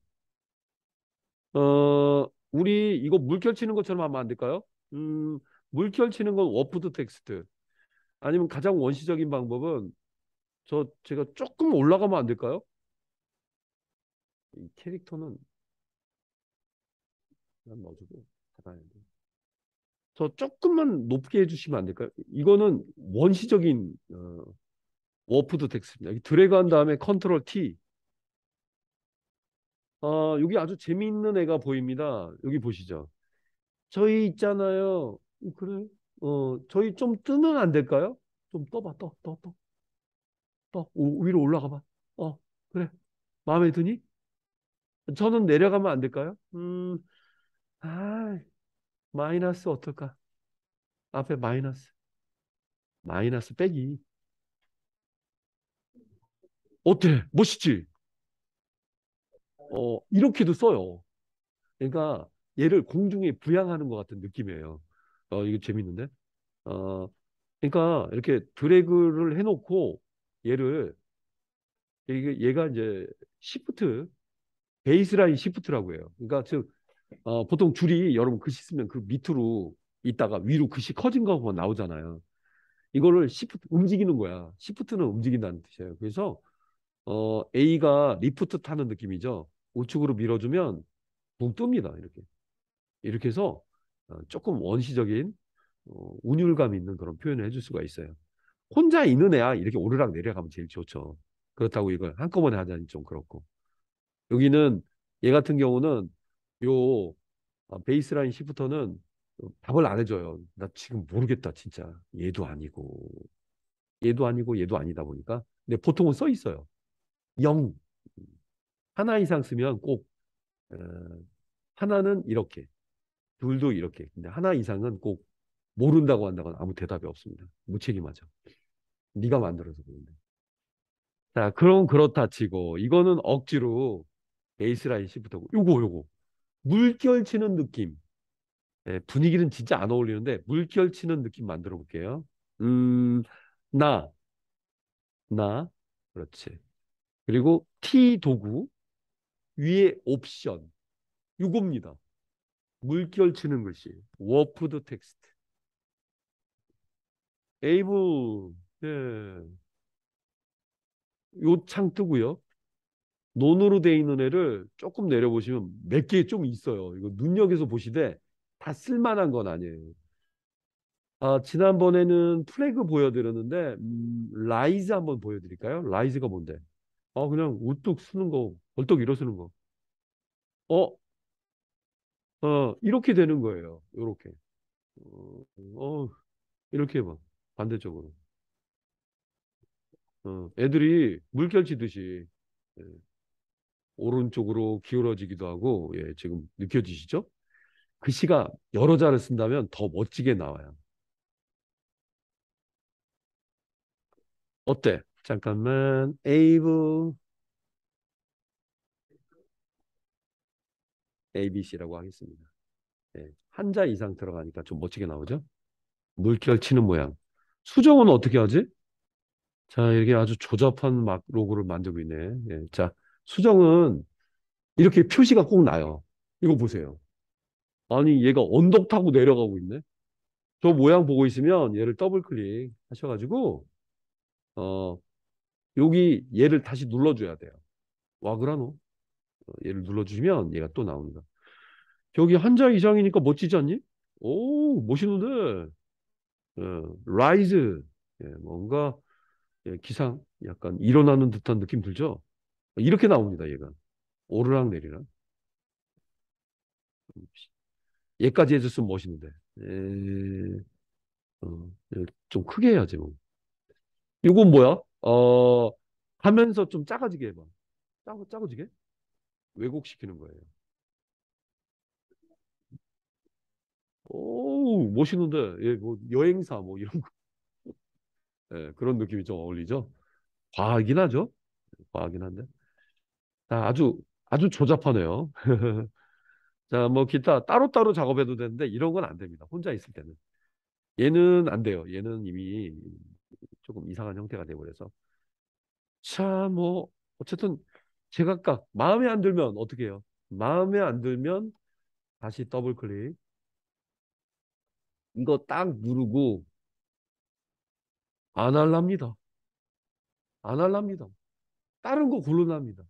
어, 우리 이거 물결 치는 것처럼 하면 안 될까요? 음, 물결 치는 건 워프드 텍스트. 아니면 가장 원시적인 방법은 저 제가 조금 올라가면 안 될까요? 이 캐릭터는 넣어주고 닫아야 돼. 저 조금만 높게 해주시면 안 될까요? 이거는 원시적인 어, 워프드 텍스트입니다. 드래그한 다음에 컨트롤 T. 어, 여기 아주 재미있는 애가 보입니다. 여기 보시죠. 저희 있잖아요. 어, 그래? 어, 저희 좀 뜨면 안 될까요? 좀 떠봐, 떠, 떠, 떠. 떠, 오, 위로 올라가봐. 어, 그래. 마음에 드니? 저는 내려가면 안 될까요? 음, 아, 마이너스 어떨까? 앞에 마이너스. 마이너스 빼기. 어때? 멋있지? 어, 이렇게도 써요. 그러니까 얘를 공중에 부양하는 것 같은 느낌이에요. 어, 이거 재밌는데? 어, 그러니까 이렇게 드래그를 해놓고 얘를 얘가 이제 시프트 베이스라인 시프트라고 해요. 그러니까 즉 어, 보통 줄이 여러분 글씨 쓰면 그 밑으로 있다가 위로 글씨 커진 거보 나오잖아요. 이거를 시프트 움직이는 거야. 시프트는 움직인다는 뜻이에요. 그래서 어, A가 리프트 타는 느낌이죠. 우측으로 밀어주면 붕 뜹니다. 이렇게 이렇게 해서 어, 조금 원시적인 어, 운율감 있는 그런 표현을 해줄 수가 있어요. 혼자 있는 애야 이렇게 오르락 내려가면 제일 좋죠. 그렇다고 이걸 한꺼번에 하자니 좀 그렇고 여기는 얘 같은 경우는 요 어, 베이스라인 시프터는 답을 안 해줘요. 나 지금 모르겠다 진짜. 얘도 아니고 얘도 아니고 얘도 아니다 보니까 근데 보통은 써 있어요. 0 하나 이상 쓰면 꼭 어, 하나는 이렇게 둘도 이렇게 근데 하나 이상은 꼭 모른다고 한다거나 아무 대답이 없습니다. 무책임하죠. 네가 만들어서 그런데. 자, 그럼 그렇다 치고 이거는 억지로 베이스라인 시프터고 요거 요거 물결치는 느낌. 네, 분위기는 진짜 안 어울리는데 물결치는 느낌 만들어 볼게요. 음, 나, 나, 그렇지. 그리고 T 도구 위에 옵션 요겁니다. 물결치는 것이 워프드 텍스트. 에이블 예. 네. 요창 뜨고요. 논으로 돼 있는 애를 조금 내려보시면 몇 개 좀 있어요. 이거 눈여겨서 보시되 다 쓸만한 건 아니에요. 아, 지난번에는 플래그 보여드렸는데 음, 라이즈 한번 보여드릴까요? 라이즈가 뭔데? 아 그냥 우뚝 쓰는 거, 벌떡 일어서는 거. 어, 어 이렇게 되는 거예요. 어, 이렇게. 어, 어 이렇게 막 반대쪽으로. 어, 애들이 물결치듯이. 예. 오른쪽으로 기울어지기도 하고 예, 지금 느껴지시죠? 글씨가 그 여러 자를 쓴다면 더 멋지게 나와요. 어때? 잠깐만 에이브 ABC라고 하겠습니다. 예, 한 자 이상 들어가니까 좀 멋지게 나오죠? 물결 치는 모양. 수정은 어떻게 하지? 자, 이렇게 아주 조잡한 막 로고를 만들고 있네. 예, 자, 수정은 이렇게 표시가 꼭 나요. 이거 보세요. 아니 얘가 언덕 타고 내려가고 있네. 저 모양 보고 있으면 얘를 더블 클릭 하셔가지고 어 여기 얘를 다시 눌러줘야 돼요. 와 그라노 어, 얘를 눌러주시면 얘가 또 나옵니다. 저기 한자 이상이니까 멋지지 않니? 오 멋있는데 라이즈 예, 예, 뭔가 예, 기상 약간 일어나는 듯한 느낌 들죠? 이렇게 나옵니다. 얘가 오르락 내리락. 얘까지 해줬으면 멋있는데. 에... 어, 좀 크게 해야지 뭐. 이건 뭐야? 어, 하면서 좀 작아지게 해봐. 작아, 작아지게? 왜곡시키는 거예요. 오, 멋있는데. 예, 뭐 여행사 뭐 이런 거. 예, 그런 느낌이 좀 어울리죠? 과하긴 하죠? 과하긴 한데. 아주 아주 조잡하네요. 자, 뭐 기타 따로따로 작업해도 되는데 이런 건 안 됩니다. 혼자 있을 때는. 얘는 안 돼요. 얘는 이미 조금 이상한 형태가 돼 버려서. 참뭐 어쨌든 제각각 마음에 안 들면 어떻게 해요? 마음에 안 들면 다시 더블 클릭. 이거 딱 누르고 안 할랍니다. 안 할랍니다. 다른 거고르납니다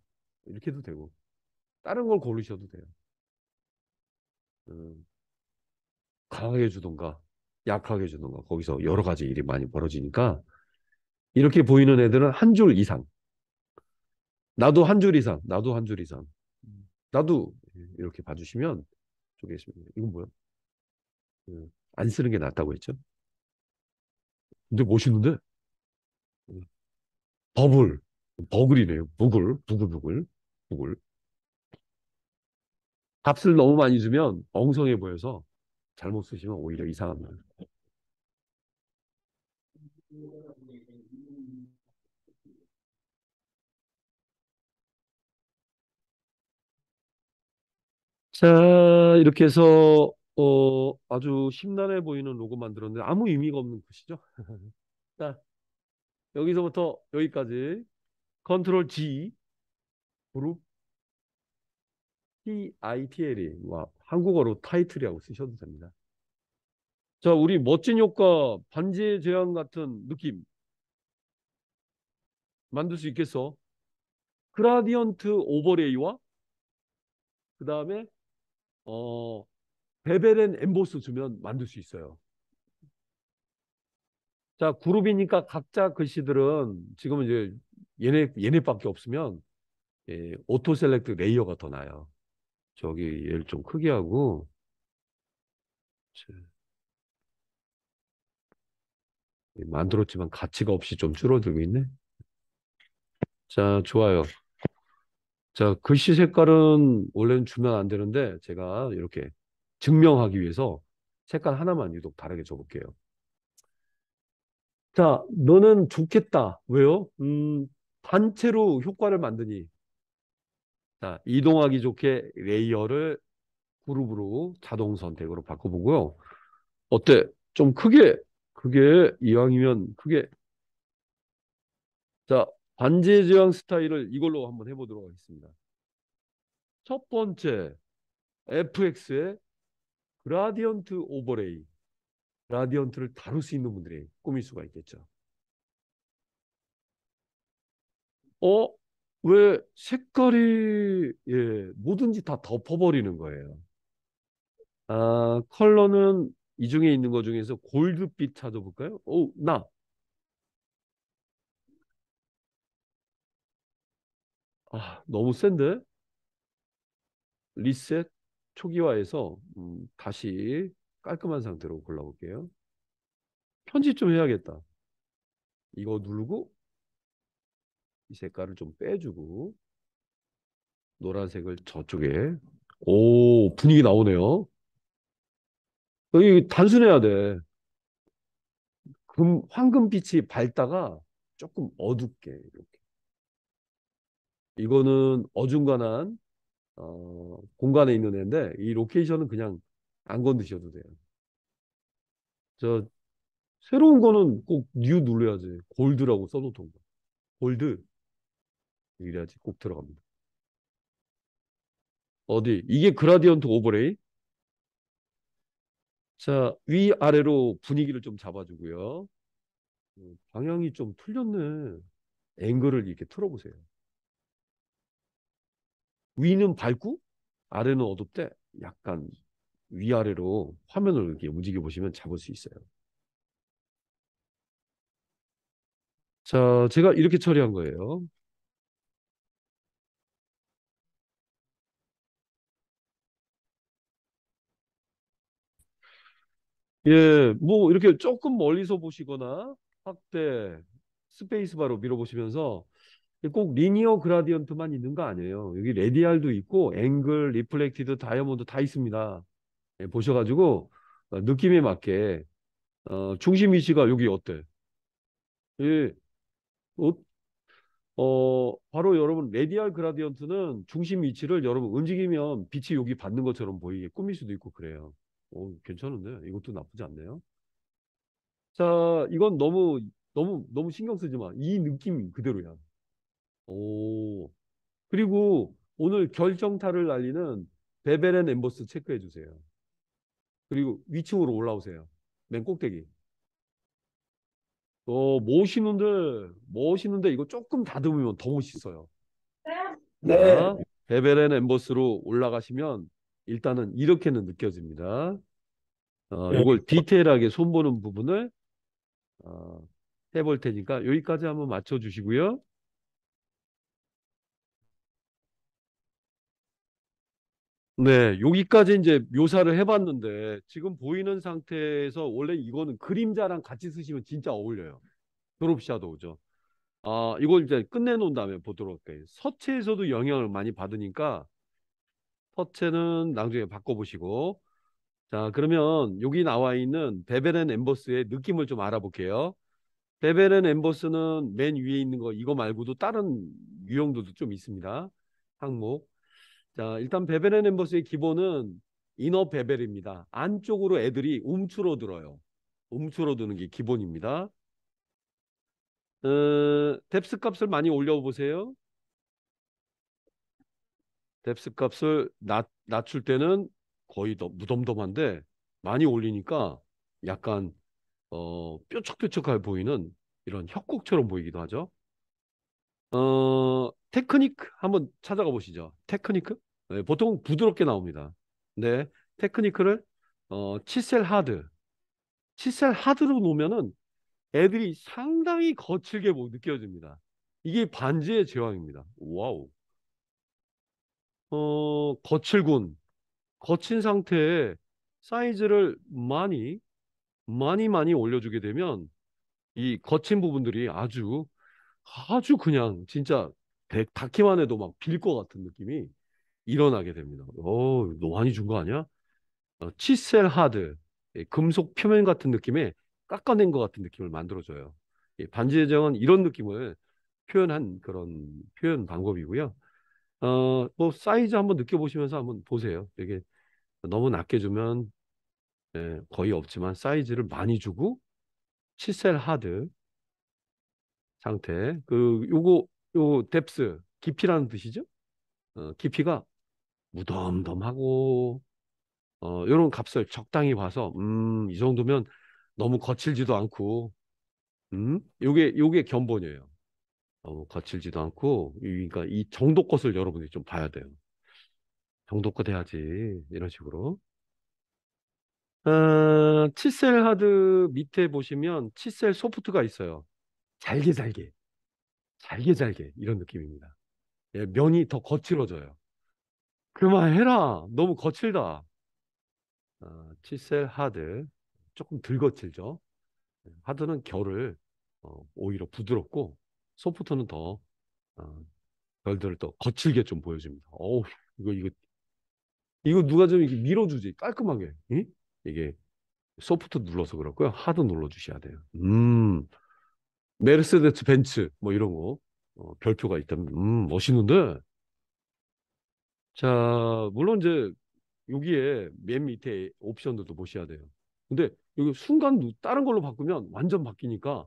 이렇게 해도 되고 다른 걸 고르셔도 돼요. 음, 강하게 주던가 약하게 주던가 거기서 여러 가지 일이 많이 벌어지니까 이렇게 보이는 애들은 한 줄 이상 나도 한 줄 이상 나도 한 줄 이상 나도 이렇게 봐주시면 좋겠습니다. 이건 뭐야? 음, 안 쓰는 게 낫다고 했죠. 근데 멋있는데? 어. 버블 버글이네요. 버글, 부글부글, 부글. 값을 너무 많이 주면 엉성해 보여서 잘못 쓰시면 오히려 이상합니다. 자, 이렇게 해서 어, 아주 심란해 보이는 로고 만들었는데 아무 의미가 없는 것이죠 자, 여기서부터 여기까지 컨트롤 G 그룹 TITL이 와 한국어로 타이틀이라고 쓰셔도 됩니다. 자, 우리 멋진 효과 반지의 제왕 같은 느낌 만들 수 있겠어? 그라디언트 오버레이와 그 다음에 어 베벨앤 엠보스 주면 만들 수 있어요. 자, 그룹이니까 각자 글씨들은 지금 이제 얘네 얘네밖에 없으면 예, 오토 셀렉트 레이어가 더 나요. 아 저기 얘를 좀 크게 하고 예, 만들었지만 가치가 없이 좀 줄어들고 있네. 자, 좋아요. 자, 글씨 색깔은 원래는 주면 안 되는데 제가 이렇게 증명하기 위해서 색깔 하나만 유독 다르게 줘볼게요. 자, 너는 좋겠다. 왜요? 음, 단체로 효과를 만드니 자, 이동하기 좋게 레이어를 그룹으로 자동 선택으로 바꿔보고요. 어때? 좀 크게 그게 이왕이면 크게 자 반지의 제왕 스타일을 이걸로 한번 해보도록 하겠습니다. 첫 번째 FX의 그라디언트 오버레이 라디언트를 다룰 수 있는 분들이 꾸밀 수가 있겠죠. 어? 왜 색깔이 예, 뭐든지 다 덮어버리는 거예요. 아, 컬러는 이 중에 있는 것 중에서 골드빛 찾아볼까요? 오, 나. 아, 너무 센데? 리셋 초기화해서 음, 다시 깔끔한 상태로 골라볼게요. 편집 좀 해야겠다. 이거 누르고 이 색깔을 좀 빼주고 노란색을 저쪽에 오 분위기 나오네요. 여기 단순해야 돼. 금 황금빛이 밝다가 조금 어둡게 이렇게. 이거는 어중간한 어, 공간에 있는 애인데 이 로케이션은 그냥 안 건드셔도 돼요. 저 새로운 거는 꼭뉴 눌러야지. 골드라고 써놓던 거. 골드. 이래야지 꼭 들어갑니다. 어디? 이게 그라디언트 오버레이? 자, 위아래로 분위기를 좀 잡아주고요. 어, 방향이 좀 틀렸네. 앵글을 이렇게 틀어보세요. 위는 밝고 아래는 어둡대. 약간 위아래로 화면을 이렇게 움직여 보시면 잡을 수 있어요. 자, 제가 이렇게 처리한 거예요. 예, 뭐 이렇게 조금 멀리서 보시거나 확대 스페이스바로 밀어보시면서 꼭 리니어 그라디언트만 있는 거 아니에요. 여기 레디알도 있고 앵글, 리플렉티드, 다이아몬드 다 있습니다. 예, 보셔가지고 어, 느낌에 맞게 어, 중심 위치가 여기 어때? 예, 어, 어, 바로 여러분 레디알 그라디언트는 중심 위치를 여러분 움직이면 빛이 여기 받는 것처럼 보이게 꾸밀 수도 있고 그래요. 오, 어, 괜찮은데? 이것도 나쁘지 않네요. 자, 이건 너무, 너무, 너무 신경 쓰지 마. 이 느낌 그대로야. 오. 그리고 오늘 결정타를 날리는 베베렌 엠버스 체크해 주세요. 그리고 위층으로 올라오세요. 맨 꼭대기. 어, 멋있는데, 멋있는데 이거 조금 다듬으면 더 멋있어요. 네. 베베렌 엠버스로 올라가시면 일단은 이렇게는 느껴집니다. 어, 이걸 네. 디테일하게 손보는 부분을 어, 해볼 테니까 여기까지 한번 맞춰주시고요. 네, 여기까지 이제 묘사를 해봤는데 지금 보이는 상태에서 원래 이거는 그림자랑 같이 쓰시면 진짜 어울려요. 드롭 샤도우죠. 아, 이걸 이제 끝내놓은 다음에 보도록 할게요. 서체에서도 영향을 많이 받으니까 터체는 나중에 바꿔보시고 자 그러면 여기 나와 있는 베베렌 엠버스의 느낌을 좀 알아볼게요. 베베렌 엠버스는 맨 위에 있는 거 이거 말고도 다른 유형들도좀 있습니다. 항목 자 일단 베베렌 엠버스의 기본은 이너 베벨입니다. 안쪽으로 애들이 움츠러들어요. 움츠러드는 게 기본입니다. 어, 뎁스 값을 많이 올려보세요. 뎁스 값을 낮, 낮출 때는 거의 더 무덤덤한데 많이 올리니까 약간 어, 뾰족뾰족해 보이는 이런 협곡처럼 보이기도 하죠. 어, 테크닉 한번 찾아가 보시죠. 테크닉? 네, 보통 부드럽게 나옵니다. 근 테크닉을 어, 치셀 하드, 치셀 하드로 놓으면은 애들이 상당히 거칠게 느껴집니다. 이게 반지의 제왕입니다. 와우. 어, 거칠군, 거친 상태에 사이즈를 많이, 많이 많이 올려주게 되면 이 거친 부분들이 아주, 아주 그냥 진짜 닿기만 해도 막빌것 같은 느낌이 일어나게 됩니다. 어, 너 많이 준 거 아니야? 어, 치셀 하드, 예, 금속 표면 같은 느낌에 깎아낸 것 같은 느낌을 만들어줘요. 예, 반지의 제왕은 이런 느낌을 표현한 그런 표현 방법이고요. 어, 뭐 사이즈 한번 느껴보시면서 한번 보세요. 되게 너무 낮게 주면 예, 거의 없지만 사이즈를 많이 주고 치셀 하드 상태 그 요거 요 뎁스 깊이라는 뜻이죠. 어, 깊이가 무덤덤하고 어, 요런 값을 적당히 봐서 음, 이 정도면 너무 거칠지도 않고 음, 요게 요게 견본이에요. 너 어, 거칠지도 않고 그러니까 이 정도 것을 여러분들이 좀 봐야 돼요. 정도껏 해야지 이런 식으로 어, 치셀 하드 밑에 보시면 치셀 소프트가 있어요. 잘게 잘게 잘게 잘게 이런 느낌입니다. 예, 면이 더 거칠어져요. 그만해라 너무 거칠다. 어, 치셀 하드 조금 덜 거칠죠. 예, 하드는 결을 어, 오히려 부드럽고 소프트는 더 어, 별들을 또 거칠게 좀 보여줍니다. 어우 이거 이거 이거 누가 좀 이렇게 밀어주지 깔끔하게 응? 이게 소프트 눌러서 그렇고요 하드 눌러주셔야 돼요. 음 메르세데스 벤츠 뭐 이런 거 어, 별표가 있다면 음 멋있는데 자 물론 이제 여기에 맨 밑에 옵션들도 보셔야 돼요. 근데 여기 순간 다른 걸로 바꾸면 완전 바뀌니까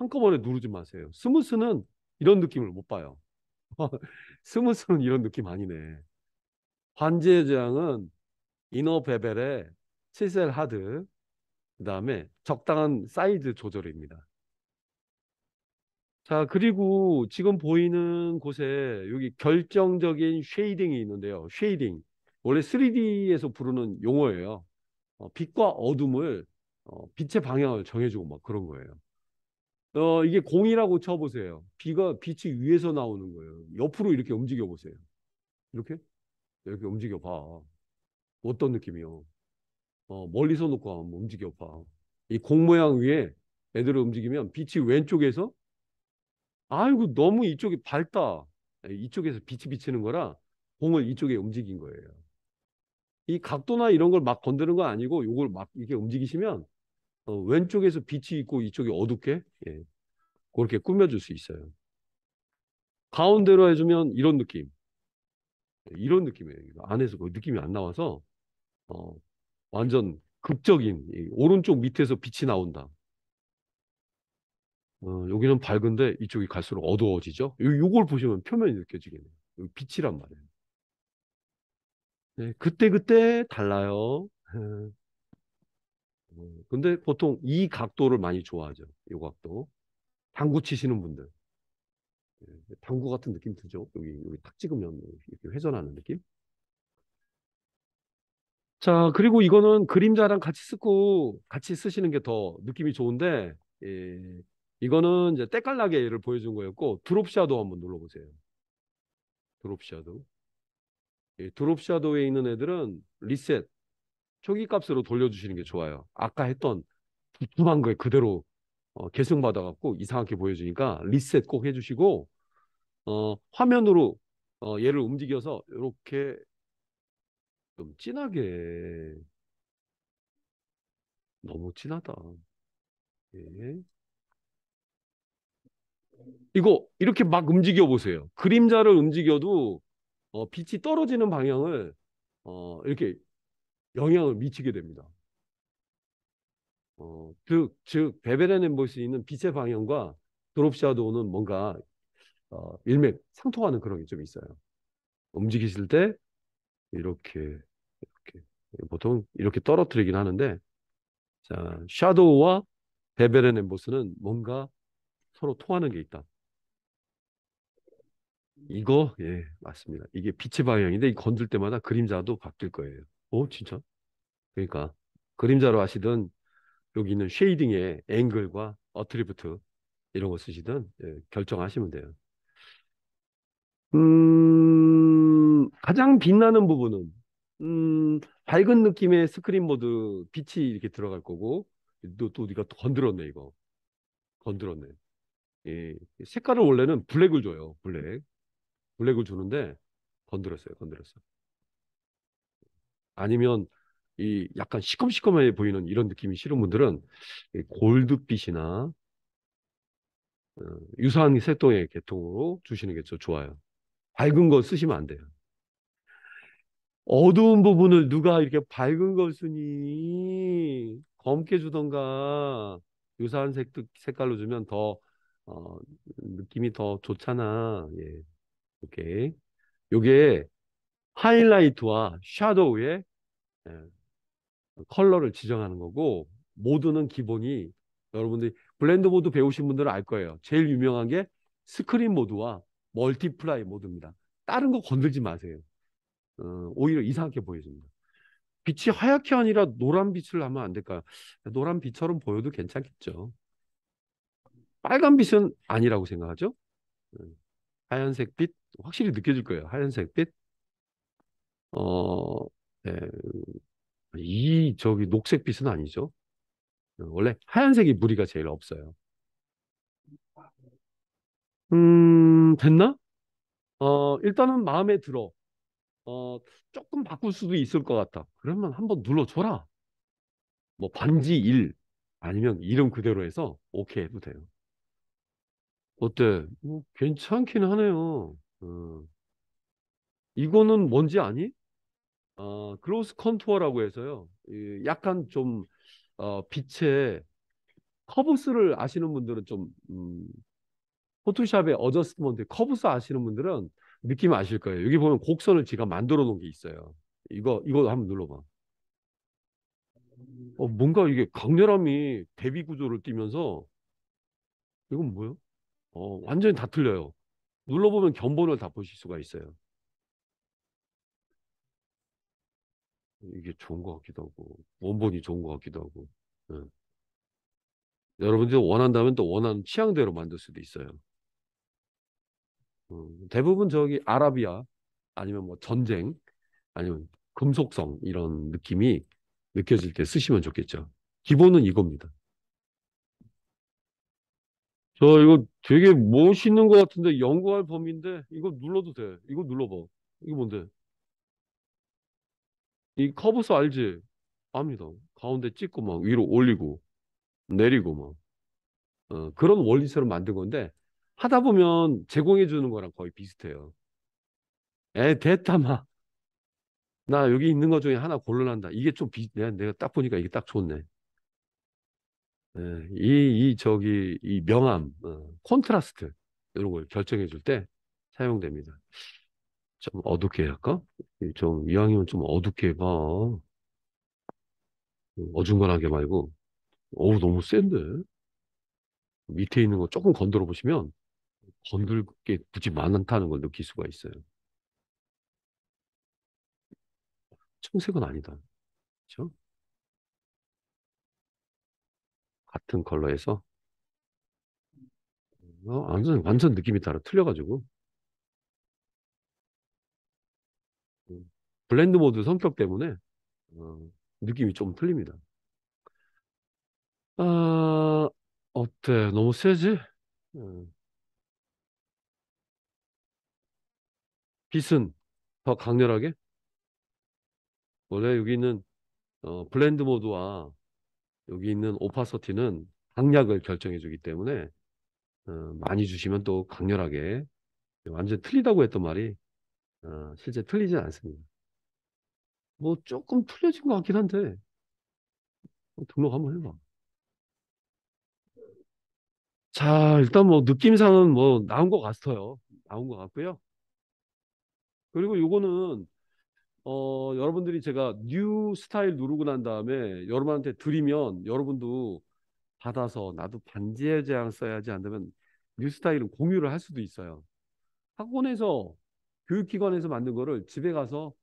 한꺼번에 누르지 마세요. 스무스는 이런 느낌을 못 봐요. 스무스는 이런 느낌 아니네. 환지의 저항은 이너 베벨의 7셀 하드 그 다음에 적당한 사이즈 조절입니다. 자 그리고 지금 보이는 곳에 여기 결정적인 쉐이딩이 있는데요. 쉐이딩 원래 3D에서 부르는 용어예요. 어, 빛과 어둠을 어, 빛의 방향을 정해주고 막 그런 거예요. 어, 이게 공이라고 쳐보세요. 비가 빛이 위에서 나오는 거예요. 옆으로 이렇게 움직여 보세요. 이렇게 이렇게 움직여 봐. 어떤 느낌이요? 어, 멀리서 놓고 한번 움직여 봐. 이 공 모양 위에 애들을 움직이면 빛이 왼쪽에서 아이고 너무 이쪽이 밝다. 예, 이쪽에서 빛이 비치는 거라 공을 이쪽에 움직인 거예요. 이 각도나 이런 걸 막 건드는 거 아니고 이걸막 이렇게 움직이시면 어, 왼쪽에서 빛이 있고 이쪽이 어둡게 예. 그렇게 꾸며줄 수 있어요. 가운데로 해주면 이런 느낌. 예, 이런 느낌이에요. 안에서 그 느낌이 안 나와서 어, 완전 극적인 오른쪽 밑에서 빛이 나온다. 어, 여기는 밝은데 이쪽이 갈수록 어두워지죠. 요걸 보시면 표면이 느껴지겠네요. 빛이란 말이에요. 네, 그때그때 달라요. 어, 근데 보통 이 각도를 많이 좋아하죠. 이 각도. 당구 치시는 분들. 예, 당구 같은 느낌 드죠? 여기, 여기 탁 찍으면 이렇게 회전하는 느낌? 자, 그리고 이거는 그림자랑 같이 쓰고 같이 쓰시는 게 더 느낌이 좋은데, 예, 이거는 이제 때깔나게를 보여준 거였고, 드롭샤도 한번 눌러보세요. 드롭샤도. 예, 드롭샤도에 있는 애들은 리셋, 초기값으로 돌려주시는 게 좋아요. 아까 했던 두툼한 거에 그대로 어, 계승받아갖고 이상하게 보여주니까 리셋 꼭 해주시고 어, 화면으로 어, 얘를 움직여서 이렇게 좀 진하게 너무 진하다. 예. 이거 이렇게 막 움직여 보세요. 그림자를 움직여도 어, 빛이 떨어지는 방향을 어, 이렇게 영향을 미치게 됩니다. 어, 즉, 즉 베베렌에 볼수 있는 빛의 방향과 드롭샤도는 뭔가 어, 일맥 상통하는 그런 게 좀 있어요. 움직이실 때 이렇게 이렇게 보통 이렇게 떨어뜨리긴 하는데 자 샤도우와 베베레 엠보스는 뭔가 서로 통하는 게 있다. 이거 예 맞습니다. 이게 빛의 방향인데 건들 때마다 그림자도 바뀔 거예요. 오, 어, 진짜? 그러니까 그림자로 하시든 여기 있는 쉐이딩의 앵글과 어트리부트 이런 거 쓰시든 예, 결정하시면 돼요. 음, 가장 빛나는 부분은 음, 밝은 느낌의 스크린 모드 빛이 이렇게 들어갈 거고 또, 또 네가 또 건드렸네 이거 건드렸네 예, 색깔을 원래는 블랙을 줘요 블랙 블랙을 주는데 건드렸어요 건드렸어요 아니면 이 약간 시큼시큼해 보이는 이런 느낌이 싫은 분들은 골드빛이나 어, 유사한 색동의 계통으로 주시는 게 좋아요. 밝은 거 쓰시면 안 돼요. 어두운 부분을 누가 이렇게 밝은 걸 쓰니 검게 주던가 유사한 색, 색깔로 주면 더 어, 느낌이 더 좋잖아. 예. 오케이. 요게 하이라이트와 샤도우의 예. 그 컬러를 지정하는 거고 모드는 기본이 여러분들이 블렌드 모드 배우신 분들은 알 거예요. 제일 유명한 게 스크린 모드와 멀티플라이 모드입니다. 다른 거 건들지 마세요. 어, 오히려 이상하게 보여집니다. 빛이 하얗게 아니라 노란 빛을 하면 안 될까요? 노란 빛처럼 보여도 괜찮겠죠. 빨간 빛은 아니라고 생각하죠. 예. 하얀색 빛 확실히 느껴질 거예요. 하얀색 빛. 어, 에, 이 저기 녹색빛은 아니죠. 어, 원래 하얀색이 무리가 제일 없어요. 음, 됐나? 어, 일단은 마음에 들어. 어, 조금 바꿀 수도 있을 것 같다. 그러면 한번 눌러줘라. 뭐 반지 1 아니면 이름 그대로 해서 오케이 해도 돼요. 어때? 뭐 괜찮긴 하네요. 어. 이거는 뭔지 아니? 어, 로스 컨투어라고 해서요. 약간 좀 어, 빛의 커브스를 아시는 분들은 좀 음, 포토샵의 어저스먼트 커브스 아시는 분들은 느낌 아실 거예요. 여기 보면 곡선을 제가 만들어 놓은 게 있어요. 이거 이거 한번 눌러봐. 어, 뭔가 이게 강렬함이 대비 구조를 띄면서 이건 뭐예요? 어, 완전히 다 틀려요. 눌러보면 견본을 다 보실 수가 있어요. 이게 좋은 것 같기도 하고 원본이 좋은 것 같기도 하고 네. 예. 여러분들 원한다면 또 원하는 취향대로 만들 수도 있어요. 음, 대부분 저기 아라비아 아니면 뭐 전쟁 아니면 금속성 이런 느낌이 느껴질 때 쓰시면 좋겠죠. 기본은 이겁니다. 저 이거 되게 멋있는 것 같은데 연구할 범위인데 이거 눌러도 돼. 이거 눌러봐. 이거 뭔데? 이 커브스 알지? 압니다. 가운데 찍고 막 위로 올리고 내리고 막 어, 그런 원리처럼 만든 건데 하다 보면 제공해 주는 거랑 거의 비슷해요. 에 됐다 마. 나 여기 있는 것 중에 하나 골라난다. 이게 좀 비, 내가, 내가 딱 보니까 이게 딱 좋네. 이, 이, 저기, 이 명암, 어, 콘트라스트, 이런 걸 결정해 줄 때 사용됩니다. 좀 어둡게 할까? 좀 이왕이면 좀 어둡게 해 봐. 어중간하게 말고. 어우 너무 센데. 밑에 있는 거 조금 건드려 보시면 건들 게 굳이 많다는 걸 느낄 수가 있어요. 청색은 아니다. 그렇죠? 같은 컬러에서 어, 완전 완전 느낌이 따라 틀려가지고 블렌드 모드 성격 때문에 어, 느낌이 좀 틀립니다. 아, 어때? 너무 세지? 어. 빛은 더 강렬하게? 원래 여기 있는 어, 블렌드 모드와 여기 있는 오파서티는 강약을 결정해 주기 때문에 어, 많이 주시면 또 강렬하게 완전 틀리다고 했던 말이 어, 실제 틀리지 않습니다. 뭐 조금 틀려진 것 같긴 한데 등록 한번 해봐. 자 일단 뭐 느낌상은 뭐 나온 것 같아요. 나온 것 같고요. 그리고 요거는 어 여러분들이 제가 뉴 스타일 누르고 난 다음에 여러분한테 드리면 여러분도 받아서 나도 반지에제한 써야지 안 되면 뉴 스타일은 공유를 할 수도 있어요. 학원에서 교육기관에서 만든 거를 집에 가서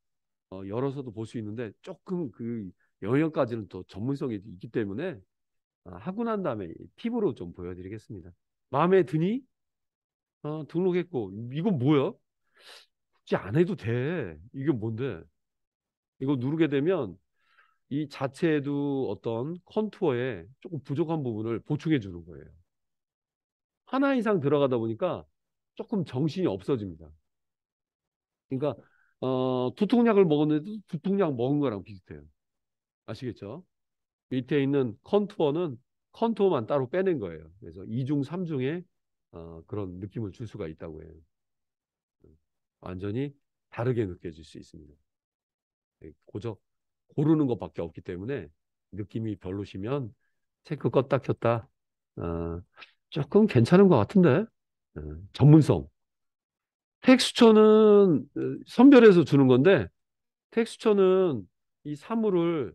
어, 열어서도 볼 수 있는데 조금 그 영역까지는 더 전문성이 있기 때문에 아, 하고 난 다음에 팁으로 좀 보여드리겠습니다. 마음에 드니? 어, 등록했고 이건 뭐야? 굳이 안 해도 돼. 이게 뭔데? 이거 누르게 되면 이 자체에도 어떤 컨투어에 조금 부족한 부분을 보충해 주는 거예요. 하나 이상 들어가다 보니까 조금 정신이 없어집니다. 그러니까 어, 두통약을 먹었는데 두통약 먹은 거랑 비슷해요. 아시겠죠? 밑에 있는 컨투어는 컨투어만 따로 빼낸 거예요. 그래서 2중, 3중의 어, 그런 느낌을 줄 수가 있다고 해요. 완전히 다르게 느껴질 수 있습니다. 예, 고저 고르는 것밖에 없기 때문에 느낌이 별로시면 체크 껐다 켰다 어, 조금 괜찮은 것 같은데 어, 전문성 텍스처는 어, 선별해서 주는 건데 텍스처는 이 사물을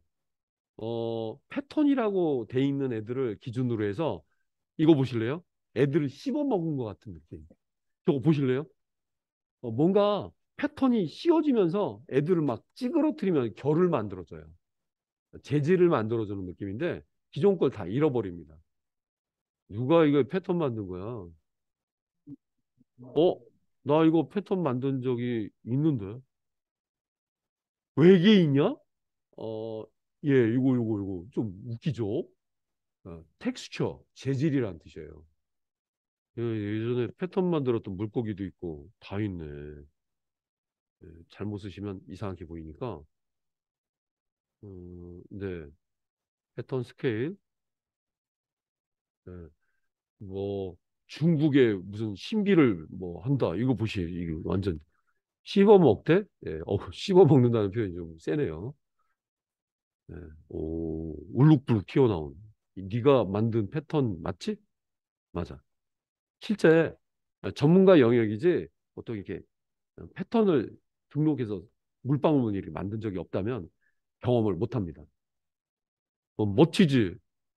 어, 패턴이라고 돼 있는 애들을 기준으로 해서 이거 보실래요? 애들을 씹어 먹은 것 같은 느낌. 저거 보실래요? 어, 뭔가 패턴이 씌워지면서 애들을 막 찌그러뜨리면 결을 만들어줘요. 재질을 만들어주는 느낌인데 기존 걸 다 잃어버립니다. 누가 이거 패턴 만든 거야? 어? 나 이거 패턴 만든 적이 있는데. 외계인이야? 어, 예, 이거, 이거, 이거. 좀 웃기죠? 어, 텍스처, 재질이란 뜻이에요. 예, 전에 패턴 만들었던 물고기도 있고, 다 있네. 예, 잘못 쓰시면 이상하게 보이니까. 음, 네. 패턴 스케일. 네. 뭐, 중국의 무슨 신비를 뭐 한다. 이거 보시에요. 이거 완전 씹어먹대? 예, 어, 씹어먹는다는 표현이 좀 세네요. 예, 오, 울룩불룩 튀어나온. 네가 만든 패턴 맞지? 맞아. 실제 전문가 영역이지 보통 이렇게 패턴을 등록해서 물방울무늬 를 만든 적이 없다면 경험을 못 합니다. 어, 뭐 멋지지?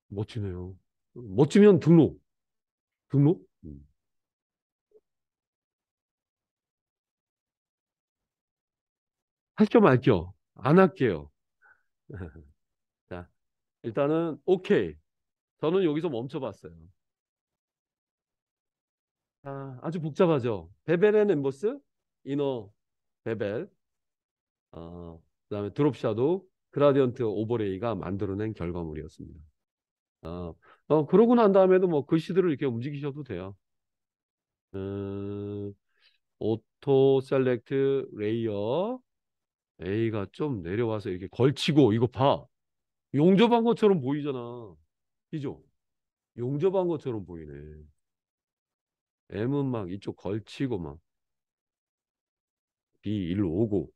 멋지네요. 멋지면 등록. 등록? 음. 할게 말게요. 안 할게요. 자, 일단은 오케이. 저는 여기서 멈춰봤어요. 아, 아주 복잡하죠. 베벨의 멤버스 이너 베벨, 어, 그다음에 드롭 샤도 그라디언트 오버레이가 만들어낸 결과물이었습니다. 어, 어, 그러고 난 다음에도 뭐 글씨들을 그 이렇게 움직이셔도 돼요. 음, 오토 셀렉트 레이어 A가 좀 내려와서 이렇게 걸치고 이거 봐. 용접한 것처럼 보이잖아. 이죠? 용접한 것처럼 보이네. M은 막 이쪽 걸치고 막 B 일로 오고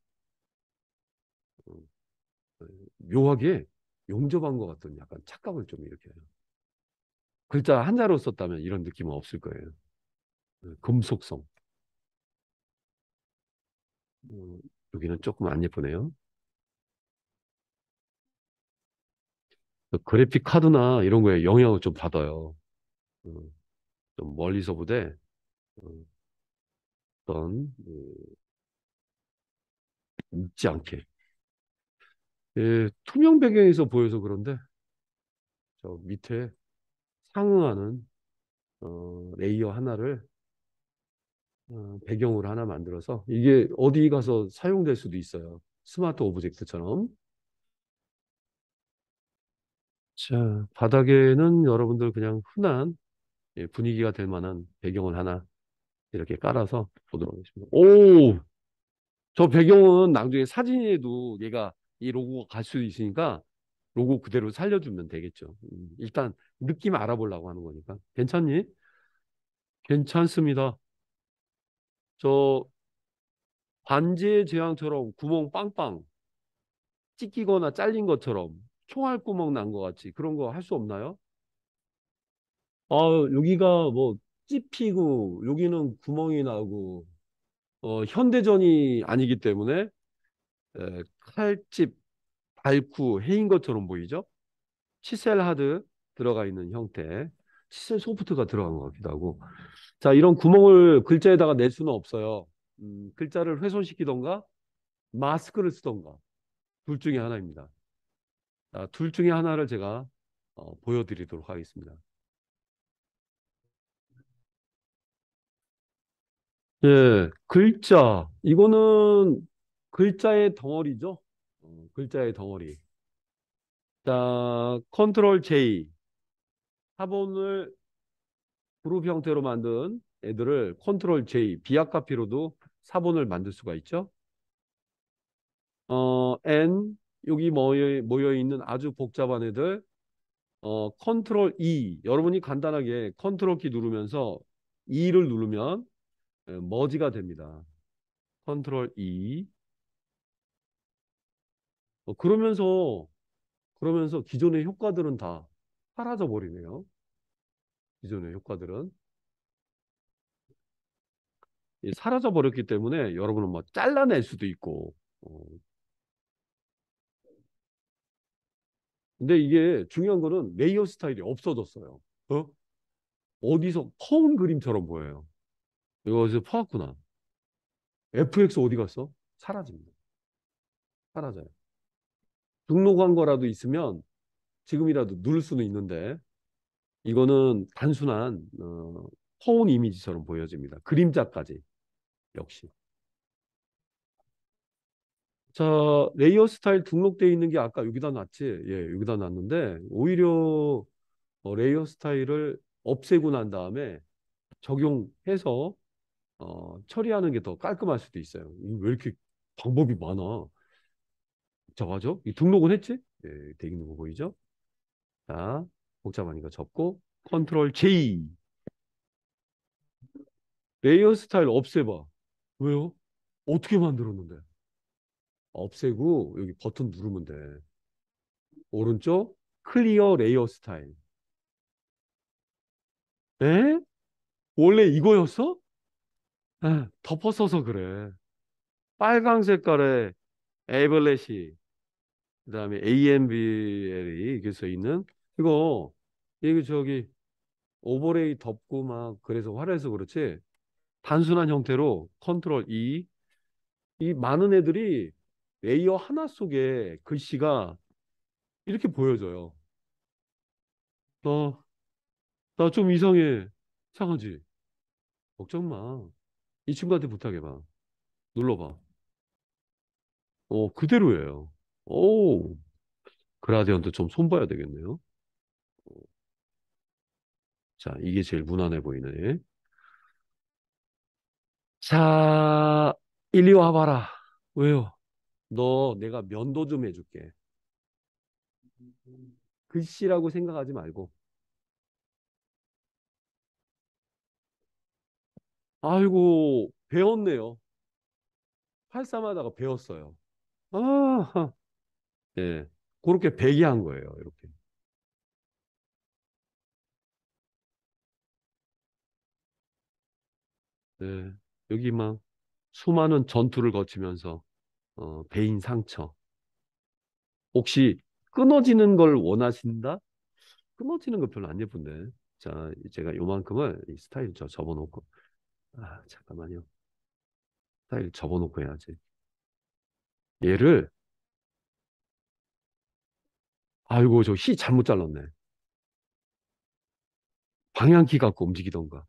어, 어, 묘하게 용접한 것 같은 약간 착각을 좀 이렇게 해요. 글자 한자로 썼다면 이런 느낌은 없을 거예요. 네, 금속성. 어, 여기는 조금 안 예쁘네요. 그 그래픽 카드나 이런 거에 영향을 좀 받아요. 어, 좀 멀리서 보되 어, 어떤 묻지 않게 예, 투명 배경에서 보여서 그런데 저 밑에 상응하는 어, 레이어 하나를 어, 배경으로 하나 만들어서 이게 어디 가서 사용될 수도 있어요. 스마트 오브젝트처럼. 자, 바닥에는 여러분들 그냥 흔한 예, 분위기가 될 만한 배경을 하나 이렇게 깔아서 보도록 하겠습니다. 오! 저 배경은 나중에 사진에도 얘가 이 로고가 갈 수도 있으니까 로고 그대로 살려주면 되겠죠. 음, 일단 느낌 알아보려고 하는 거니까. 괜찮니? 괜찮습니다. 저 반지의 제왕처럼 구멍 빵빵 찢기거나 잘린 것처럼 총알 구멍 난 것 같이 그런 거 할 수 없나요? 아 여기가 뭐 찝히고 여기는 구멍이 나고 어, 현대전이 아니기 때문에 에, 칼집 발쿠 해인 것처럼 보이죠? 치셀 하드 들어가 있는 형태, 치셀 소프트가 들어간 것 같기도 하고. 자, 이런 구멍을 글자에다가 낼 수는 없어요. 음, 글자를 훼손시키던가 마스크를 쓰던가 둘 중에 하나입니다. 자, 둘 중에 하나를 제가 어, 보여드리도록 하겠습니다. 예, 글자. 이거는 글자의 덩어리죠. 글자의 덩어리. 자, 컨트롤 J. 합본을 그룹 형태로 만든 애들을 컨트롤 J, 비약카피로도 4본을 만들 수가 있죠. 어, N, 여기 모여, 모여 있는 아주 복잡한 애들, 어, 컨트롤 E. 여러분이 간단하게 컨트롤 키 누르면서 E를 누르면 예, 머지가 됩니다. 컨트롤 E. 어, 그러면서 그러면서 기존의 효과들은 다 사라져 버리네요. 기존의 효과들은 예, 사라져 버렸기 때문에 여러분은 뭐 잘라낼 수도 있고. 어. 근데 이게 중요한 거는 레이어 스타일이 없어졌어요. 어? 어디서 퍼온 그림처럼 보여요. 이거 어디서 퍼왔구나. FX 어디 갔어? 사라집니다. 사라져요. 등록한 거라도 있으면 지금이라도 누를 수는 있는데 이거는 단순한 어, 허운 이미지처럼 보여집니다. 그림자까지 역시. 자 레이어 스타일 등록되어 있는 게 아까 여기다 놨지? 예, 여기다 놨는데 오히려 어, 레이어 스타일을 없애고 난 다음에 적용해서 어, 처리하는 게 더 깔끔할 수도 있어요. 왜 이렇게 방법이 많아? 저거죠? 등록은 했지? 예, 돼 있는 거 보이죠? 자, 복잡하니까 접고 컨트롤 J 레이어 스타일 없애봐. 왜요? 어떻게 만들었는데? 없애고 여기 버튼 누르면 돼. 오른쪽 클리어 레이어 스타일. 에? 원래 이거였어? 에, 덮어써서 그래. 빨강 색깔의 에이블렛이 그다음에 AMBL이 이렇게 써 있는 이거 이거 저기 오버레이 덮고 막 그래서 화려해서 그렇지 단순한 형태로 컨트롤 E 이 많은 애들이 레이어 하나 속에 글씨가 이렇게 보여져요. 나 나 좀 이상해 상하지 걱정 마. 이 친구한테 부탁해봐. 눌러봐. 어 그대로예요. 오, 그라디언트 좀 손봐야 되겠네요. 자, 이게 제일 무난해 보이네. 자, 일리 와봐라. 왜요? 너 내가 면도 좀 해줄게. 글씨라고 생각하지 말고. 아이고, 배웠네요. 팔삼하다가 배웠어요. 아, 예, 그렇게 배기한 거예요. 이렇게. 예, 여기 막 수많은 전투를 거치면서 어, 배인 상처. 혹시 끊어지는 걸 원하신다? 끊어지는 거 별로 안 예쁜데. 자, 제가 요만큼을 이 스타일 저 접어놓고. 아, 잠깐만요. 스타일 접어놓고 해야지. 얘를 아이고 저 희 잘못 잘랐네. 방향키 갖고 움직이던가.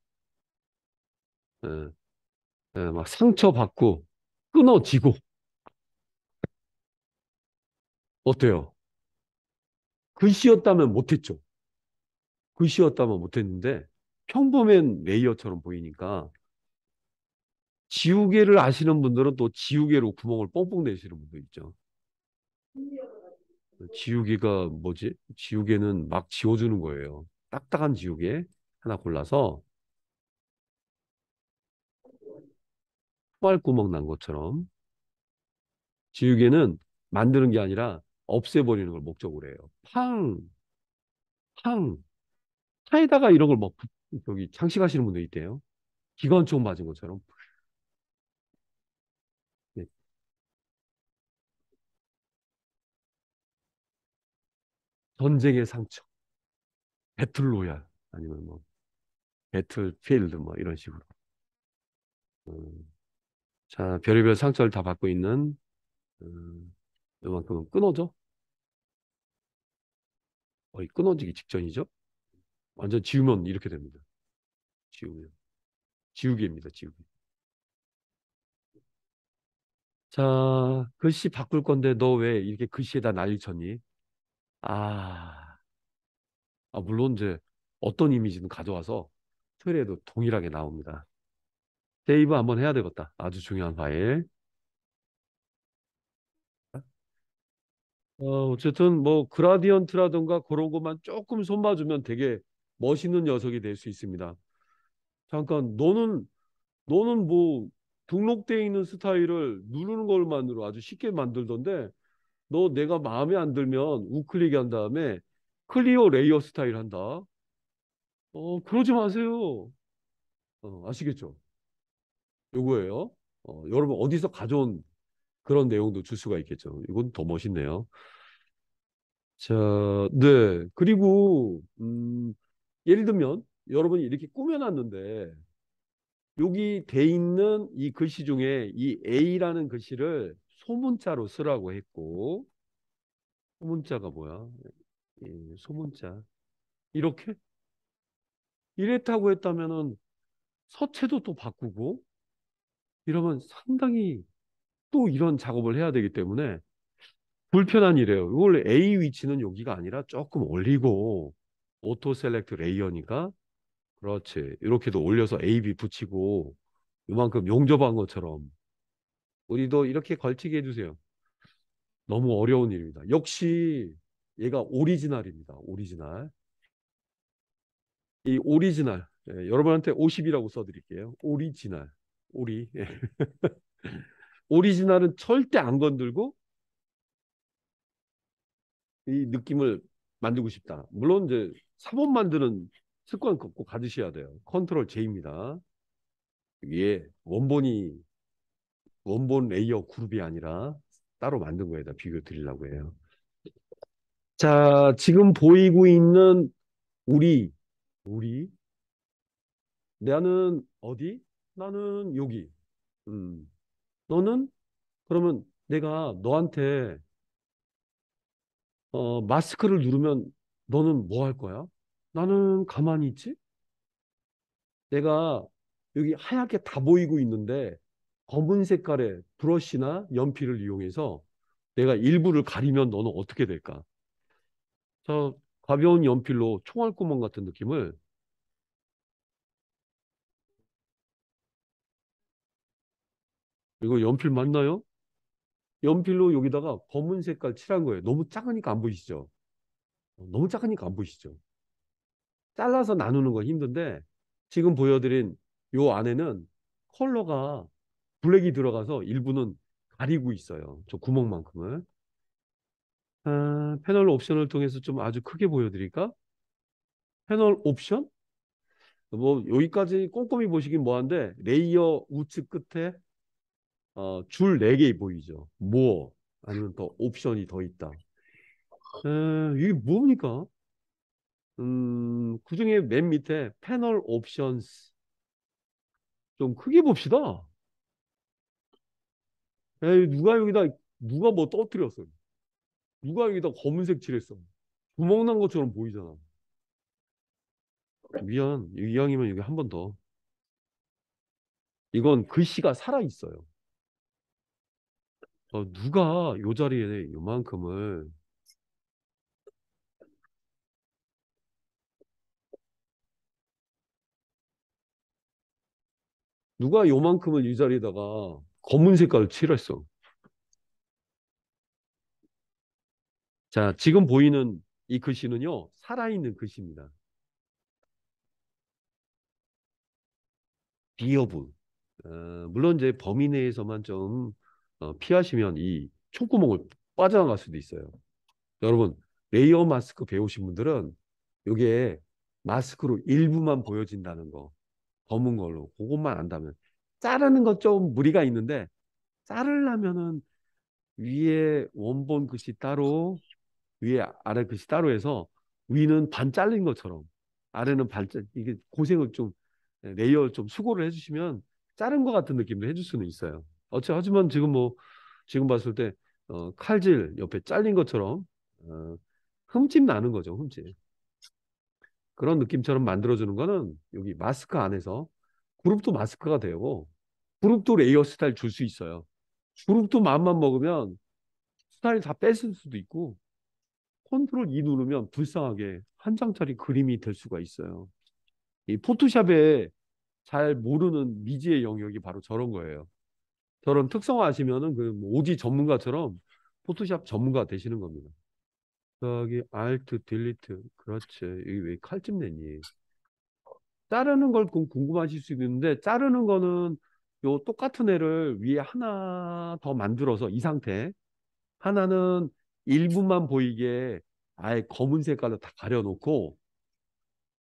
예, 예, 막 상처받고 끊어지고. 어때요? 글씨였다면 못했죠. 글씨였다면 못했는데 평범한 레이어처럼 보이니까 지우개를 아시는 분들은 또 지우개로 구멍을 뻥뻥 내시는 분도 있죠. 지우개가 뭐지? 지우개는 막 지워주는 거예요. 딱딱한 지우개 하나 골라서 뽀알구멍 난 것처럼 지우개는 만드는 게 아니라 없애버리는 걸 목적으로 해요. 팡! 팡! 차에다가 이런 걸막 저기 장식하시는 분도 있대요. 기관총 맞은 것처럼 전쟁의 상처, 배틀로얄 아니면 뭐 배틀필드 뭐 이런 식으로. 음, 자 별의별 상처를 다 받고 있는 음, 이만큼은 끊어져. 거의 끊어지기 직전이죠. 완전 지우면 이렇게 됩니다. 지우면 지우개입니다. 지우개. 자 글씨 바꿀 건데 너 왜 이렇게 글씨에다 난리 쳤니? 아. 아, 물론 이제 어떤 이미지는 가져와서 틀에도 동일하게 나옵니다. 세이브 한번 해야 되겠다. 아주 중요한 파일. 어, 어쨌든 뭐 그라디언트라든가 그런 것만 조금 손봐주면 되게 멋있는 녀석이 될 수 있습니다. 잠깐 너는 너는 뭐 등록되어 있는 스타일을 누르는 것만으로 아주 쉽게 만들던데 너 내가 마음에 안 들면 우클릭 한 다음에 클리어 레이어 스타일 한다. 어, 그러지 마세요. 어, 아시겠죠? 요거예요. 어, 여러분 어디서 가져온 그런 내용도 줄 수가 있겠죠. 이건 더 멋있네요. 자, 네. 그리고 음, 예를 들면 여러분이 이렇게 꾸며놨는데 여기 돼 있는 이 글씨 중에 이 A라는 글씨를 소문자로 쓰라고 했고 소문자가 뭐야? 예, 소문자 이렇게 이랬다고 했다면은 서체도 또 바꾸고 이러면 상당히 또 이런 작업을 해야 되기 때문에 불편한 일이에요. 원래 A 위치는 여기가 아니라 조금 올리고 오토 셀렉트 레이어니까 그렇지 이렇게도 올려서 A, B 붙이고 이만큼 용접한 것처럼 우리도 이렇게 걸치게 해주세요. 너무 어려운 일입니다. 역시 얘가 오리지널입니다. 오리지널. 이 오리지널. 예, 여러분한테 50이라고 써드릴게요. 오리지널. 오리. 예. 오리지널은 절대 안 건들고 이 느낌을 만들고 싶다. 물론 이제 사본 만드는 습관 갖고 가지셔야 돼요. 컨트롤 J입니다. 위에 원본이 원본 레이어 그룹이 아니라 따로 만든 거에다 비교 드리려고 해요. 자, 지금 보이고 있는 우리, 우리. 나는 어디? 나는 여기. 음. 너는? 그러면 내가 너한테 어, 마스크를 누르면 너는 뭐 할 거야? 나는 가만히 있지? 내가 여기 하얗게 다 보이고 있는데 검은 색깔의 브러쉬나 연필을 이용해서 내가 일부를 가리면 너는 어떻게 될까? 저 가벼운 연필로 총알 구멍 같은 느낌을 이거 연필 맞나요? 연필로 여기다가 검은 색깔 칠한 거예요. 너무 작으니까 안 보이시죠? 어, 너무 작으니까 안 보이시죠? 잘라서 나누는 건 힘든데 지금 보여드린 요 안에는 컬러가 블랙이 들어가서 일부는 가리고 있어요. 저 구멍만큼을. 아, 패널 옵션을 통해서 좀 아주 크게 보여드릴까? 패널 옵션? 뭐 여기까지 꼼꼼히 보시긴 뭐한데 레이어 우측 끝에 어, 줄 4개 보이죠. 뭐 아니면 더 옵션이 더 있다. 에, 아, 이게 뭡니까? 음, 그 중에 맨 밑에 패널 옵션스 좀 크게 봅시다. 에이, 누가 여기다 누가 뭐 떠뜨렸어? 누가 여기다 검은색 칠했어? 구멍난 것처럼 보이잖아. 미안, 이왕이면 여기 한 번 더. 이건 글씨가 살아 있어요. 어, 누가 요 자리에 요만큼을 누가 요만큼을 이 자리에다가 검은 색깔로 칠했어. 자, 지금 보이는 이 글씨는요, 살아있는 글씨입니다. 비어브. 어, 물론 이제 범위 내에서만 좀 어, 피하시면 이 촉구멍을 빠져나갈 수도 있어요. 여러분, 레이어 마스크 배우신 분들은 이게 마스크로 일부만 보여진다는 거, 검은 걸로, 그것만 안다면 자르는 건좀 무리가 있는데 자르려면은 위에 원본 글씨 따로 위에 아래 글씨 따로 해서 위는 반 잘린 것처럼 아래는 반 잘, 이게 고생을 좀 네, 레이어 좀 수고를 해주시면 자른 것 같은 느낌도 해줄 수는 있어요. 어째 하지만 지금 뭐 지금 봤을 때 어, 칼질 옆에 잘린 것처럼 어, 흠집 나는 거죠 흠집 그런 느낌처럼 만들어주는 거는 여기 마스크 안에서 그룹도 마스크가 되고 그룹도 레이어 스타일 줄 수 있어요. 그룹도 마음만 먹으면 스타일 다 뺏을 수도 있고 컨트롤 E 누르면 불쌍하게 한 장짜리 그림이 될 수가 있어요. 이 포토샵에 잘 모르는 미지의 영역이 바로 저런 거예요. 저런 특성화 하시면은 그 뭐 오지 전문가처럼 포토샵 전문가 되시는 겁니다. 저기 alt delete 그렇지. 여기 왜 칼집 내니? 자르는 걸 궁금하실 수 있는데 자르는 거는 요 똑같은 애를 위에 하나 더 만들어서 이 상태 하나는 일부만 보이게 아예 검은 색깔로 다 가려놓고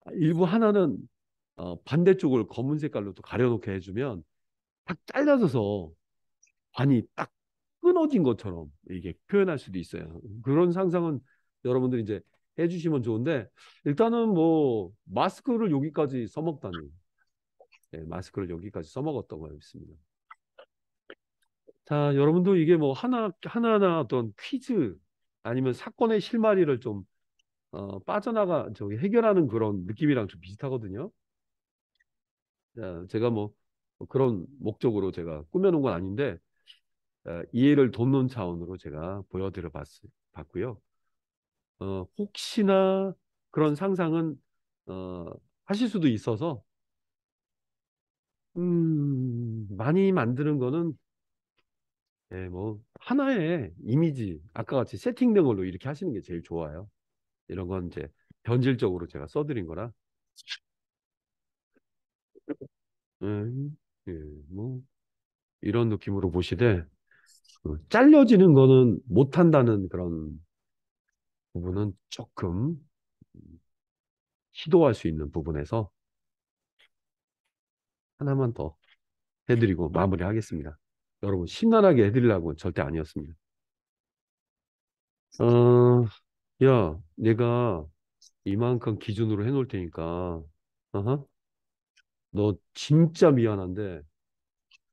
아, 일부 하나는 어, 반대쪽을 검은 색깔로 또 가려놓게 해주면 딱잘라져서 반이 딱 끊어진 것처럼 이게 표현할 수도 있어요. 그런 상상은 여러분들 이제 해주시면 좋은데 일단은 뭐 마스크를 여기까지 써먹다니 네, 마스크를 여기까지 써먹었던 거 있습니다. 자 여러분도 이게 뭐 하나 하나하나 어떤 퀴즈 아니면 사건의 실마리를 좀 어, 빠져나가 저기 해결하는 그런 느낌이랑 좀 비슷하거든요. 자, 제가 뭐, 뭐 그런 목적으로 제가 꾸며놓은 건 아닌데 어, 이해를 돕는 차원으로 제가 보여드려 봤고요. 어, 혹시나 그런 상상은 어, 하실 수도 있어서 음, 많이 만드는 거는 예, 뭐 하나의 이미지 아까 같이 세팅된 걸로 이렇게 하시는 게 제일 좋아요. 이런 건 이제 변질적으로 제가 써드린 거라. 음, 예, 뭐 이런 느낌으로 보시되 어, 잘려지는 거는 못한다는 그런 부분은 조금 시도할 수 있는 부분에서 하나만 더 해드리고 네. 마무리하겠습니다. 여러분 심란하게 해드리려고 절대 아니었습니다. 어, 야, 내가 이만큼 기준으로 해놓을 테니까, 어허? 너 진짜 미안한데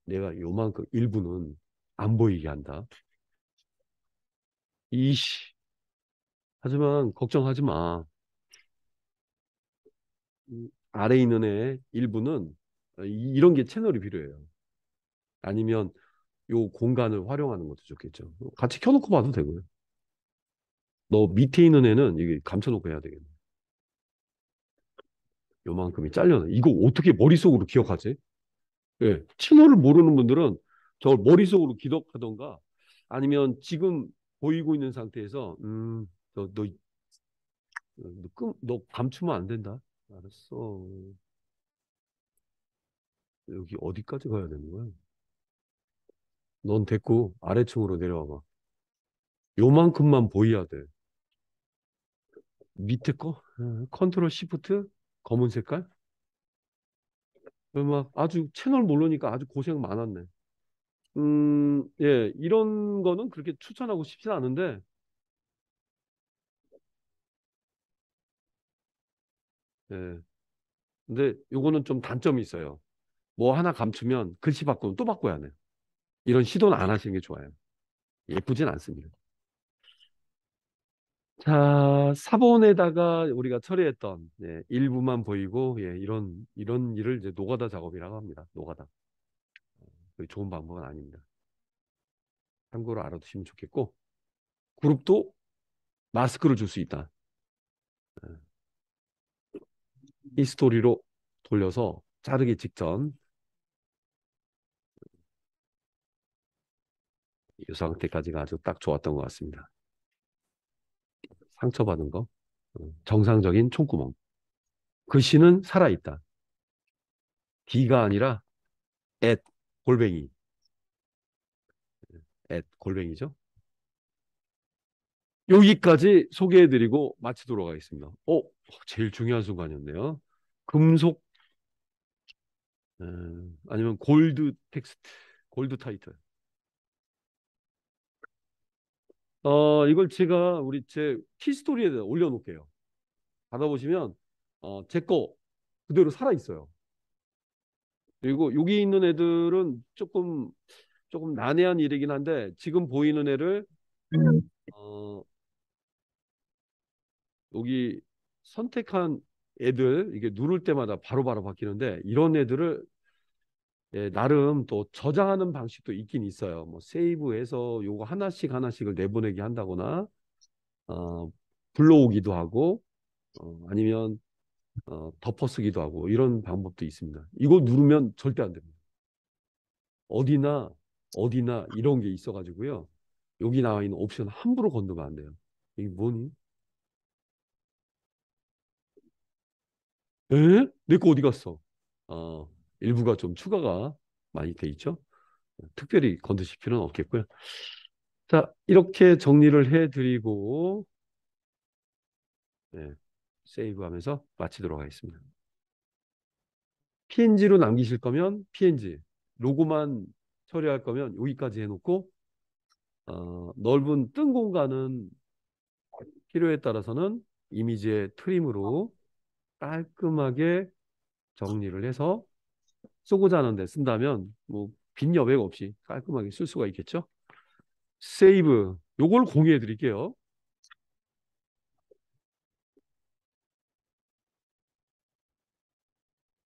내가 요만큼 일부는 안 보이게 한다. 이씨. 하지만 걱정하지 마. 아래 있는 애 일부는 이- 런게 채널이 필요해요. 아니면 요 공간을 활용하는 것도 좋겠죠. 같이 켜놓고 봐도 되고요. 너 밑에 있는 애는 이게 감춰놓고 해야 되겠네. 요만큼이 잘려나. 이거 어떻게 머릿속으로 기억하지? 예. 채널을 모르는 분들은 저걸 머릿속으로 기억하던가 아니면 지금 보이고 있는 상태에서 음, 너, 너, 너, 끔, 너 감추면 안 된다. 알았어. 여기 어디까지 가야 되는 거야? 넌 됐고, 아래층으로 내려와봐. 요만큼만 보여야 돼. 밑에 거? 컨트롤 시프트? 검은 색깔? 막 아주 채널 모르니까 아주 고생 많았네. 음, 예, 이런 거는 그렇게 추천하고 싶진 않은데, 예. 근데 요거는 좀 단점이 있어요. 뭐 하나 감추면 글씨 바꾸면 또 바꿔야 돼요. 이런 시도는 안 하시는 게 좋아요. 예쁘진 않습니다. 자, 사본에다가 우리가 처리했던 예, 일부만 보이고 예, 이런 이런 일을 이제 노가다 작업이라고 합니다. 노가다. 좋은 방법은 아닙니다. 참고로 알아두시면 좋겠고 그룹도 마스크를 줄 수 있다. 이 스토리로 돌려서 자르기 직전 이 상태까지가 아주 딱 좋았던 것 같습니다. 상처받은 거 음, 정상적인 총구멍 글씨는 그 살아있다. D가 아니라 at 골뱅이 at 골뱅이죠. 여기까지 소개해드리고 마치도록 하겠습니다. 오, 어, 제일 중요한 순간이었네요. 금속 음, 아니면 골드 텍스트, 골드 타이틀. 어, 이걸 제가 우리 제 키스토리에 올려놓을게요. 받아보시면 어, 제 거 그대로 살아있어요. 그리고 여기 있는 애들은 조금 조금 난해한 일이긴 한데 지금 보이는 애를 음. 어, 여기 선택한 애들 이게 누를 때마다 바로바로 바로 바뀌는데 이런 애들을 예, 나름 또 저장하는 방식도 있긴 있어요. 뭐 세이브해서 요거 하나씩 하나씩을 내보내기 한다거나 어, 불러오기도 하고 어, 아니면 어, 덮어쓰기도 하고 이런 방법도 있습니다. 이거 누르면 절대 안 됩니다. 어디나 어디나 이런 게 있어가지고요. 여기 나와 있는 옵션 함부로 건드면 안 돼요. 이게 뭐니? 에? 내 거 어디 갔어? 어, 일부가 좀 추가가 많이 돼 있죠. 특별히 건드실 필요는 없겠고요. 자, 이렇게 정리를 해드리고 네, 세이브하면서 마치도록 하겠습니다. PNG로 남기실 거면 PNG, 로고만 처리할 거면 여기까지 해놓고 어, 넓은 뜬 공간은 필요에 따라서는 이미지의 트림으로 깔끔하게 정리를 해서 쓰고자 하는데 쓴다면 뭐 빈 여백 없이 깔끔하게 쓸 수가 있겠죠. 세이브 요걸 공유해 드릴게요.